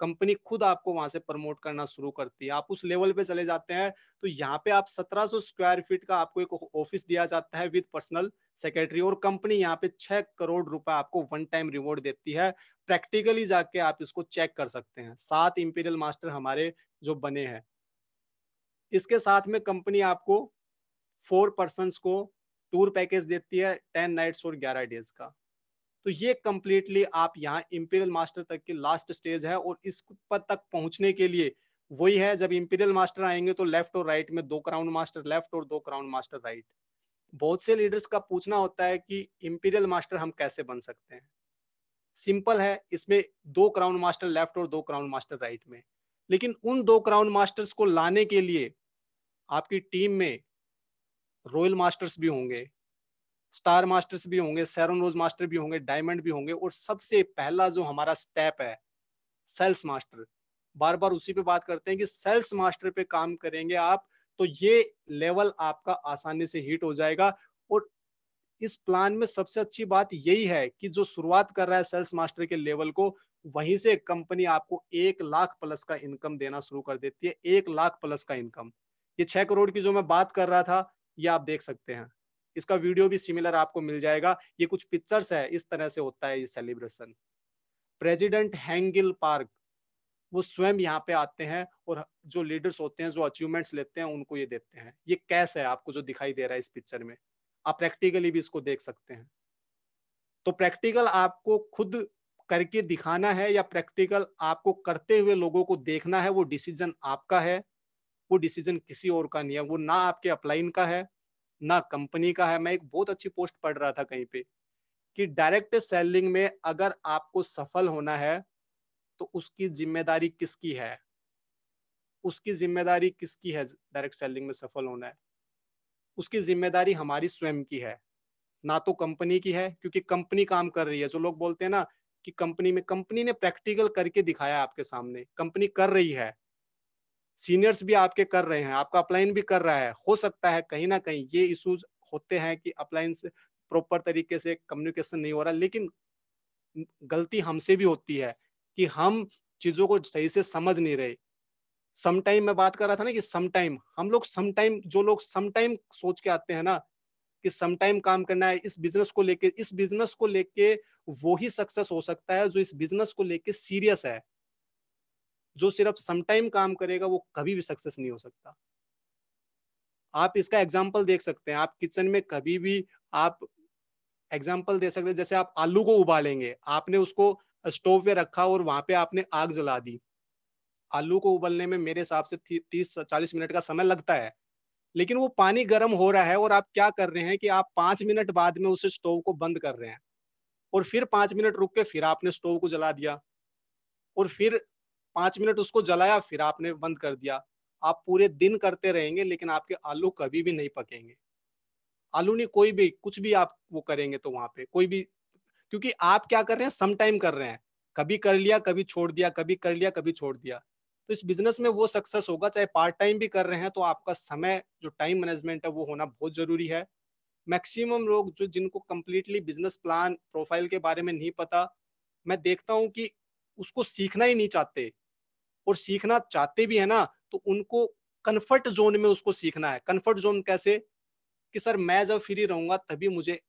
कंपनी खुद आपको वहां से प्रमोट करना शुरू करती है आप उस लेवल पे चले जाते हैं तो यहाँ पे आप 1700 स्क्वायर फीट का आपको एक ऑफिस दिया जाता है विद पर्सनल सेक्रेटरी और कंपनी यहाँ पे छह करोड़ रुपए आपको वन टाइम रिवॉर्ड देती है प्रैक्टिकली जाके आप इसको चेक कर सकते हैं सात इंपीरियल मास्टर हमारे जो बने हैं इसके साथ में कंपनी आपको फोर पर्सन को टूर पैकेज देती है टेन नाइट्स और ग्यारह डेज का तो ये कंप्लीटली आप यहाँ इंपीरियल मास्टर तक की लास्ट स्टेज है और इस पद तक पहुंचने के लिए वही है जब इंपीरियल मास्टर आएंगे तो लेफ्ट और राइट में दो क्राउन मास्टर लेफ्ट और दो क्राउन मास्टर राइट बहुत से लीडर्स का पूछना होता है कि इंपीरियल मास्टर हम कैसे बन सकते हैं सिंपल है इसमें दो क्राउन मास्टर लेफ्ट और दो क्राउन मास्टर राइट में लेकिन उन दो क्राउन मास्टर्स को लाने के लिए आपकी टीम में रॉयल मास्टर्स भी होंगे स्टार मास्टर्स भी होंगे सैरन रोज मास्टर भी होंगे डायमंड भी होंगे और सबसे पहला जो हमारा स्टेप है सेल्स मास्टर बार बार उसी पे बात करते हैं कि सेल्स मास्टर पे काम करेंगे आप तो ये लेवल आपका आसानी से हिट हो जाएगा और इस प्लान में सबसे अच्छी बात यही है कि जो शुरुआत कर रहा है सेल्स मास्टर के लेवल को वहीं से कंपनी आपको एक लाख प्लस का इनकम देना शुरू कर देती है एक लाख प्लस का इनकम ये छह करोड़ की जो मैं बात कर रहा था ये आप देख सकते हैं इसका वीडियो भी सिमिलर आपको मिल जाएगा ये कुछ पिक्चर्स है इस तरह से होता है ये सेलिब्रेशन प्रेजिडेंट हैंगिल पार्क वो स्वयं यहाँ पे आते हैं और जो लीडर्स होते हैं जो अचीवमेंट्स लेते हैं उनको ये देते हैं ये कैश है आपको जो दिखाई दे रहा है इस पिक्चर में आप प्रैक्टिकली भी इसको देख सकते हैं तो प्रैक्टिकल आपको खुद करके दिखाना है या प्रैक्टिकल आपको करते हुए लोगों को देखना है वो डिसीजन आपका है वो डिसीजन किसी और का नहीं है वो ना आपके अपलाइन का है ना कंपनी का है मैं एक बहुत अच्छी पोस्ट पढ़ रहा था कहीं पे कि डायरेक्ट सेलिंग में अगर आपको सफल होना है तो उसकी जिम्मेदारी किसकी है उसकी जिम्मेदारी किसकी है डायरेक्ट सेलिंग में सफल होना है उसकी जिम्मेदारी हमारी स्वयं की है ना तो कंपनी की है क्योंकि कंपनी काम कर रही है जो लोग बोलते हैं ना कि कंपनी में कंपनी ने प्रैक्टिकल करके दिखाया आपके सामने कंपनी कर रही है सीनियर्स भी आपके कर रहे हैं आपका अपलाइन भी कर रहा है हो सकता है कहीं ना कहीं ये इश्यूज होते हैं कि अपलाइन से प्रॉपर तरीके से कम्युनिकेशन नहीं हो रहा लेकिन गलती हमसे भी होती है कि हम चीजों को सही से समझ नहीं रहे समटाइम मैं बात कर रहा था ना कि समटाइम हम लोग समटाइम जो लोग समटाइम सोच के आते हैं ना कि समटाइम काम करना है इस बिजनेस को लेके इस बिजनेस को लेके वो ही सक्सेस हो सकता है जो इस बिजनेस को लेके सीरियस है जो सिर्फ समटाइम काम करेगा वो कभी भी सक्सेस नहीं हो सकता आप इसका एग्जाम्पल देख सकते हैं आप किचन में कभी भी आप एग्जाम्पल दे सकते हैं जैसे आप आलू को उबालेंगे आपने उसको स्टोव पे रखा और वहां पे आपने आग जला दी आलू को उबलने में मेरे हिसाब से तीस चालीस मिनट का समय लगता है लेकिन वो पानी गर्म हो रहा है और आप क्या कर रहे हैं कि आप पांच मिनट बाद में उसे स्टोव को बंद कर रहे हैं और फिर पांच मिनट रुक के फिर आपने स्टोव को जला दिया और फिर पांच मिनट उसको जलाया फिर आपने बंद कर दिया आप पूरे दिन करते रहेंगे लेकिन आपके आलू कभी भी नहीं पकेंगे आलू नहीं कोई भी कुछ भी आप वो करेंगे तो वहां पे कोई भी क्योंकि आप क्या कर रहे हैं सम टाइम कर रहे हैं कभी कर लिया कभी छोड़ दिया कभी कर लिया कभी छोड़ दिया तो इस बिजनेस में वो सक्सेस होगा चाहे पार्ट टाइम भी कर रहे हैं तो आपका समय जो टाइम मैनेजमेंट है वो होना बहुत जरूरी है मैक्सिमम लोग जो जिनको कम्प्लीटली बिजनेस प्लान प्रोफाइल के बारे में नहीं पता मैं देखता हूँ कि उसको सीखना ही नहीं चाहते और सीखना चाहते भी है ना तो उनको कंफर्ट जोन में उसको सीखना है कंफर्ट जोन कैसे कि सर मैं जब फ्री रहूंगा तभी मुझे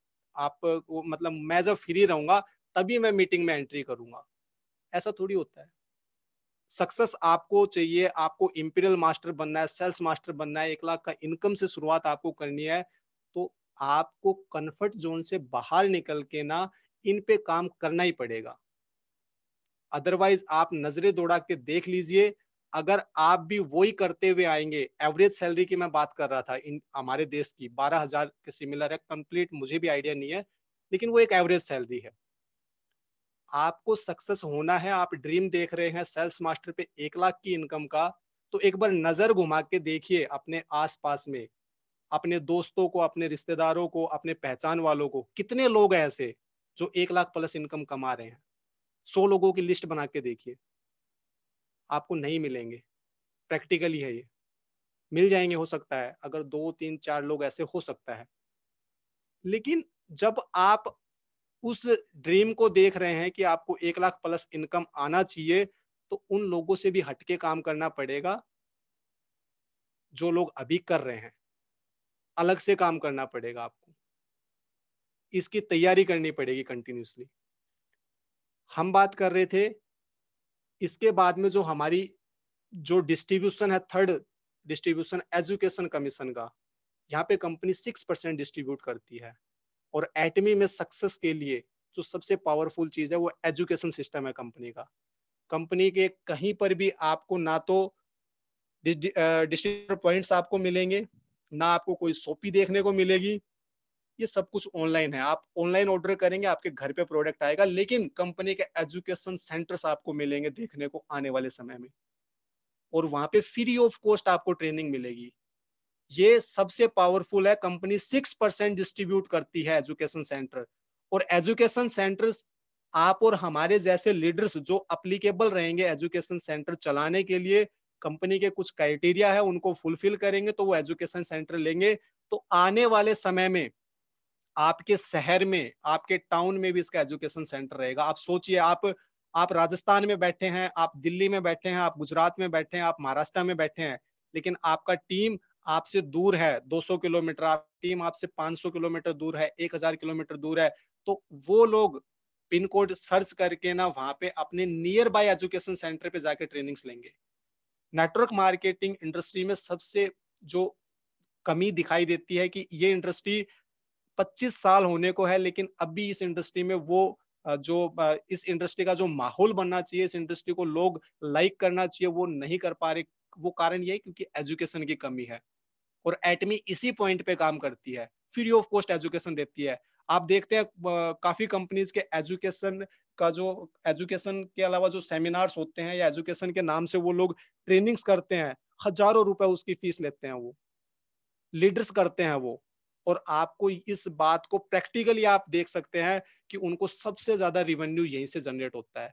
आप मतलब मैं जब फ्री रहूंगा तभी मैं मीटिंग में एंट्री करूंगा ऐसा थोड़ी होता है सक्सेस आपको चाहिए आपको इम्पीरियल मास्टर बनना है सेल्स मास्टर बनना है एक लाख का इनकम से शुरुआत आपको करनी है तो आपको कंफर्ट जोन से बाहर निकल के ना इन पे काम करना ही पड़ेगा अदरवाइज आप नजरे दौड़ा के देख लीजिए अगर आप भी वही करते हुए आएंगे एवरेज सैलरी की मैं बात कर रहा था इन हमारे देश की बारह हजार के सिमिलर है कंप्लीट मुझे भी आइडिया नहीं है लेकिन वो एक एवरेज सैलरी है आपको सक्सेस होना है आप ड्रीम देख रहे हैं सेल्स मास्टर पे एक लाख की इनकम का तो एक बार नजर घुमा के देखिए अपने आसपास में अपने दोस्तों को अपने रिश्तेदारों को अपने पहचान वालों को कितने लोग ऐसे जो एक लाख प्लस इनकम कमा रहे हैं सौ लोगों की लिस्ट बना के देखिए आपको नहीं मिलेंगे प्रैक्टिकली है ये मिल जाएंगे हो सकता है अगर दो तीन चार लोग ऐसे हो सकता है लेकिन जब आप उस ड्रीम को देख रहे हैं कि आपको एक लाख प्लस इनकम आना चाहिए तो उन लोगों से भी हटके काम करना पड़ेगा जो लोग अभी कर रहे हैं अलग से काम करना पड़ेगा आपको इसकी तैयारी करनी पड़ेगी कंटिन्यूसली हम बात कर रहे थे इसके बाद में जो हमारी जो डिस्ट्रीब्यूशन है थर्ड डिस्ट्रीब्यूशन एजुकेशन कमीशन का यहाँ पे कंपनी सिक्स परसेंट डिस्ट्रीब्यूट करती है और एटमी में सक्सेस के लिए जो सबसे पावरफुल चीज है वो एजुकेशन सिस्टम है कंपनी का कंपनी के कहीं पर भी आपको ना तो डिस्ट्रीब्यूटर पॉइंट्स uh, आपको मिलेंगे ना आपको कोई सोपी देखने को मिलेगी ये सब कुछ ऑनलाइन है आप ऑनलाइन ऑर्डर करेंगे आपके घर पे प्रोडक्ट आएगा लेकिन कंपनी के एजुकेशन सेंटर्स आपको मिलेंगे देखने को आने वाले समय में और वहां पे फ्री ऑफ कॉस्ट आपको ट्रेनिंग मिलेगी ये सबसे पावरफुल है कंपनी सिक्स परसेंट डिस्ट्रीब्यूट करती है एजुकेशन सेंटर और एजुकेशन सेंटर्स आप और हमारे जैसे लीडर्स जो अप्लीकेबल रहेंगे एजुकेशन सेंटर चलाने के लिए कंपनी के कुछ क्राइटेरिया है उनको फुलफिल करेंगे तो वो एजुकेशन सेंटर लेंगे तो आने वाले समय में आपके शहर में आपके टाउन में भी इसका एजुकेशन सेंटर रहेगा आप सोचिए आप आप राजस्थान में बैठे हैं आप दिल्ली में बैठे हैं आप गुजरात में बैठे हैं आप महाराष्ट्र में बैठे हैं लेकिन आपका टीम आपसे दूर है 200 किलोमीटर आप टीम आपसे 500 किलोमीटर दूर है 1000 किलोमीटर दूर है तो वो लोग पिन कोड सर्च करके ना वहां पे अपने नियर बाय एजुकेशन सेंटर पे जाके ट्रेनिंग्स लेंगे नेटवर्क मार्केटिंग इंडस्ट्री में सबसे जो कमी दिखाई देती है कि ये इंडस्ट्री 25 साल होने को है लेकिन अभी इस इंडस्ट्री में वो जो इस इंडस्ट्री का जो माहौल बनना चाहिए इस इंडस्ट्री को लोग लाइक करना चाहिए वो नहीं कर पा रहे वो कारण ये है क्योंकि एजुकेशन की कमी है और एटमी इसी पॉइंट पे काम करती है फ्री ऑफ कॉस्ट एजुकेशन देती है आप देखते हैं काफी कंपनीज के एजुकेशन का जो एजुकेशन के अलावा जो सेमिनार्स होते हैं या एजुकेशन के नाम से वो लोग ट्रेनिंग्स करते हैं हजारों रुपए उसकी फीस लेते हैं वो लीडर्स करते हैं वो और आपको इस बात को प्रैक्टिकली आप देख सकते हैं कि उनको सबसे ज्यादा रिवेन्यू यहीं से जनरेट होता है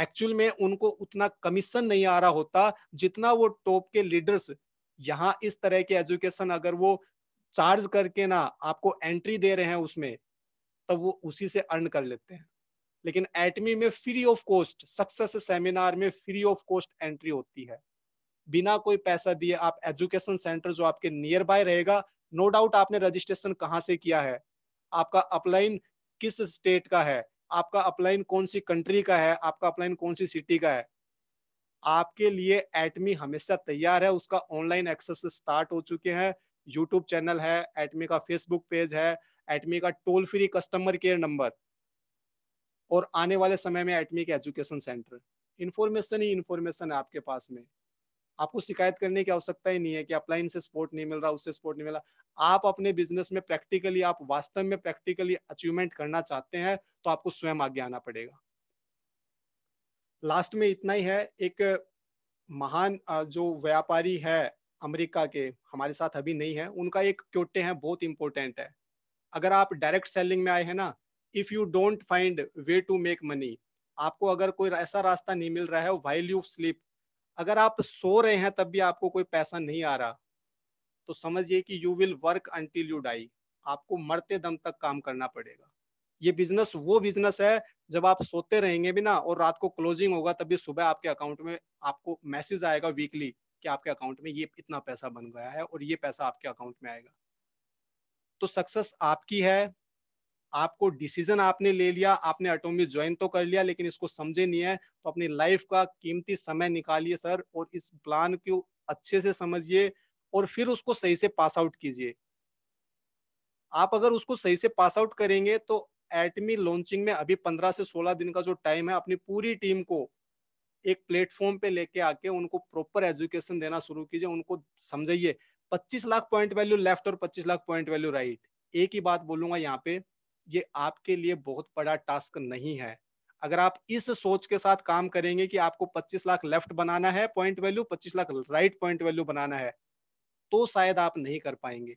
एक्चुअल में उनको उतना कमीशन नहीं आ रहा होता जितना वो टॉप के लीडर्स यहाँ इस तरह के एजुकेशन अगर वो चार्ज करके ना आपको एंट्री दे रहे हैं उसमें तब वो उसी से अर्न कर लेते हैं लेकिन एटमी में free of cost success seminar में फ्री ऑफ कॉस्ट एंट्री होती है बिना कोई पैसा दिए आप एजुकेशन सेंटर जो आपके नियर बाय रहेगा नो डाउट आपने रजिस्ट्रेशन कहाँ से किया है आपका अपलाइन किस स्टेट का है आपका अपलाइन कौन सी कंट्री का है आपका अपलाइन कौन सी सिटी का है आपके लिए एटमी हमेशा तैयार है उसका ऑनलाइन एक्सेस स्टार्ट हो चुके हैं यूट्यूब चैनल है एटमी का फेसबुक पेज है एटमी का toll free customer care number और आने वाले समय में एटमी के एजुकेशन सेंटर इन्फॉर्मेशन ही इन्फॉर्मेशन है आपके पास में आपको शिकायत करने की आवश्यकता ही नहीं है कि अपलाइन से सपोर्ट नहीं मिल रहा उससे सपोर्ट नहीं मिल रहा आप अपने बिजनेस में प्रैक्टिकली आप वास्तव में प्रैक्टिकली अचीवमेंट करना चाहते हैं तो आपको स्वयं आगे आना पड़ेगा लास्ट में इतना ही है एक महान जो व्यापारी है अमेरिका के हमारे साथ अभी नहीं है उनका एक क्योटे है बहुत इंपॉर्टेंट है अगर आप डायरेक्ट सेलिंग में आए हैं ना if you don't find way to make money आपको अगर कोई ऐसा रास्ता नहीं मिल रहा है वाइल यू स्लीप अगर आप सो रहे हैं तब भी आपको कोई पैसा नहीं आ रहा तो समझिए कि you will work until you die आपको मरते दम तक काम करना पड़ेगा ये बिजनेस वो बिजनेस है जब आप सोते रहेंगे भी ना और रात को क्लोजिंग होगा तभी सुबह आपके अकाउंट में आपको मैसेज आएगा वीकली कि आपके अकाउंट में ये इतना पैसा बन गया है और ये पैसा आपके अकाउंट में आएगा तो सक्सेस आपकी है आपको डिसीजन आपने ले लिया आपने ऑटो ज्वाइन तो कर लिया लेकिन इसको समझे नहीं है तो अपनी लाइफ का कीमती समय निकालिए सर और इस प्लान को अच्छे से समझिए और फिर उसको सही से पास आउट कीजिए आप अगर उसको सही से पास आउट करेंगे तो एटमी लॉन्चिंग में अभी पंद्रह से सोलह दिन का जो टाइम है अपनी पूरी टीम को एक प्लेटफॉर्म पे लेके आके उनको प्रॉपर एजुकेशन देना शुरू कीजिए उनको समझाइए 25 लाख पॉइंट वैल्यू लेफ्ट और 25 लाख पॉइंट वैल्यू राइट एक ही बात बोलूंगा यहाँ पे ये आपके लिए बहुत बड़ा टास्क नहीं है अगर आप इस सोच के साथ काम करेंगे कि आपको 25 लाख लेफ्ट बनाना है point value 25 lakh right point value बनाना है तो शायद आप नहीं कर पाएंगे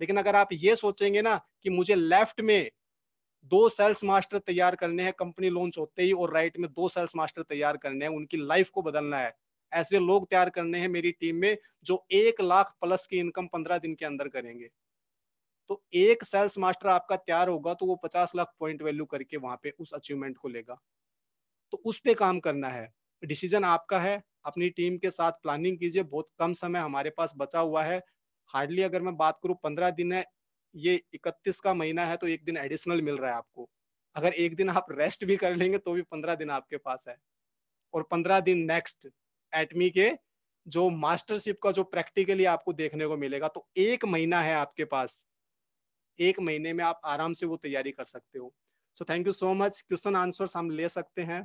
लेकिन अगर आप ये सोचेंगे ना कि मुझे लेफ्ट में दो सेल्स मास्टर तैयार करने हैं कंपनी लॉन्च होते ही और राइट में दो सेल्स मास्टर तैयार करने हैं उनकी लाइफ को बदलना है ऐसे लोग तैयार करने हैं मेरी टीम में जो एक लाख प्लस की इनकम पंद्रह दिन के अंदर करेंगे तो एक सेल्स मास्टर आपका तैयार होगा तो वो पचास लाख पॉइंट वैल्यू करके वहां पे उस अचीवमेंट को लेगा तो उस पे काम करना है डिसीजन आपका है अपनी टीम के साथ प्लानिंग कीजिए बहुत कम समय हमारे पास बचा हुआ है हार्डली अगर मैं बात करूं पंद्रह दिन है ये इकतीस का महीना है तो एक दिन एडिशनल मिल रहा है आपको अगर एक दिन आप रेस्ट भी कर लेंगे तो भी पंद्रह दिन आपके पास है और पंद्रह दिन नेक्स्ट एटमी के जो मास्टरशिप का जो प्रैक्टिकली आपको देखने को मिलेगा तो एक महीना है आपके पास एक महीने में आप आराम से वो तैयारी कर सकते हो so thank you so much question answers हम ले सकते हैं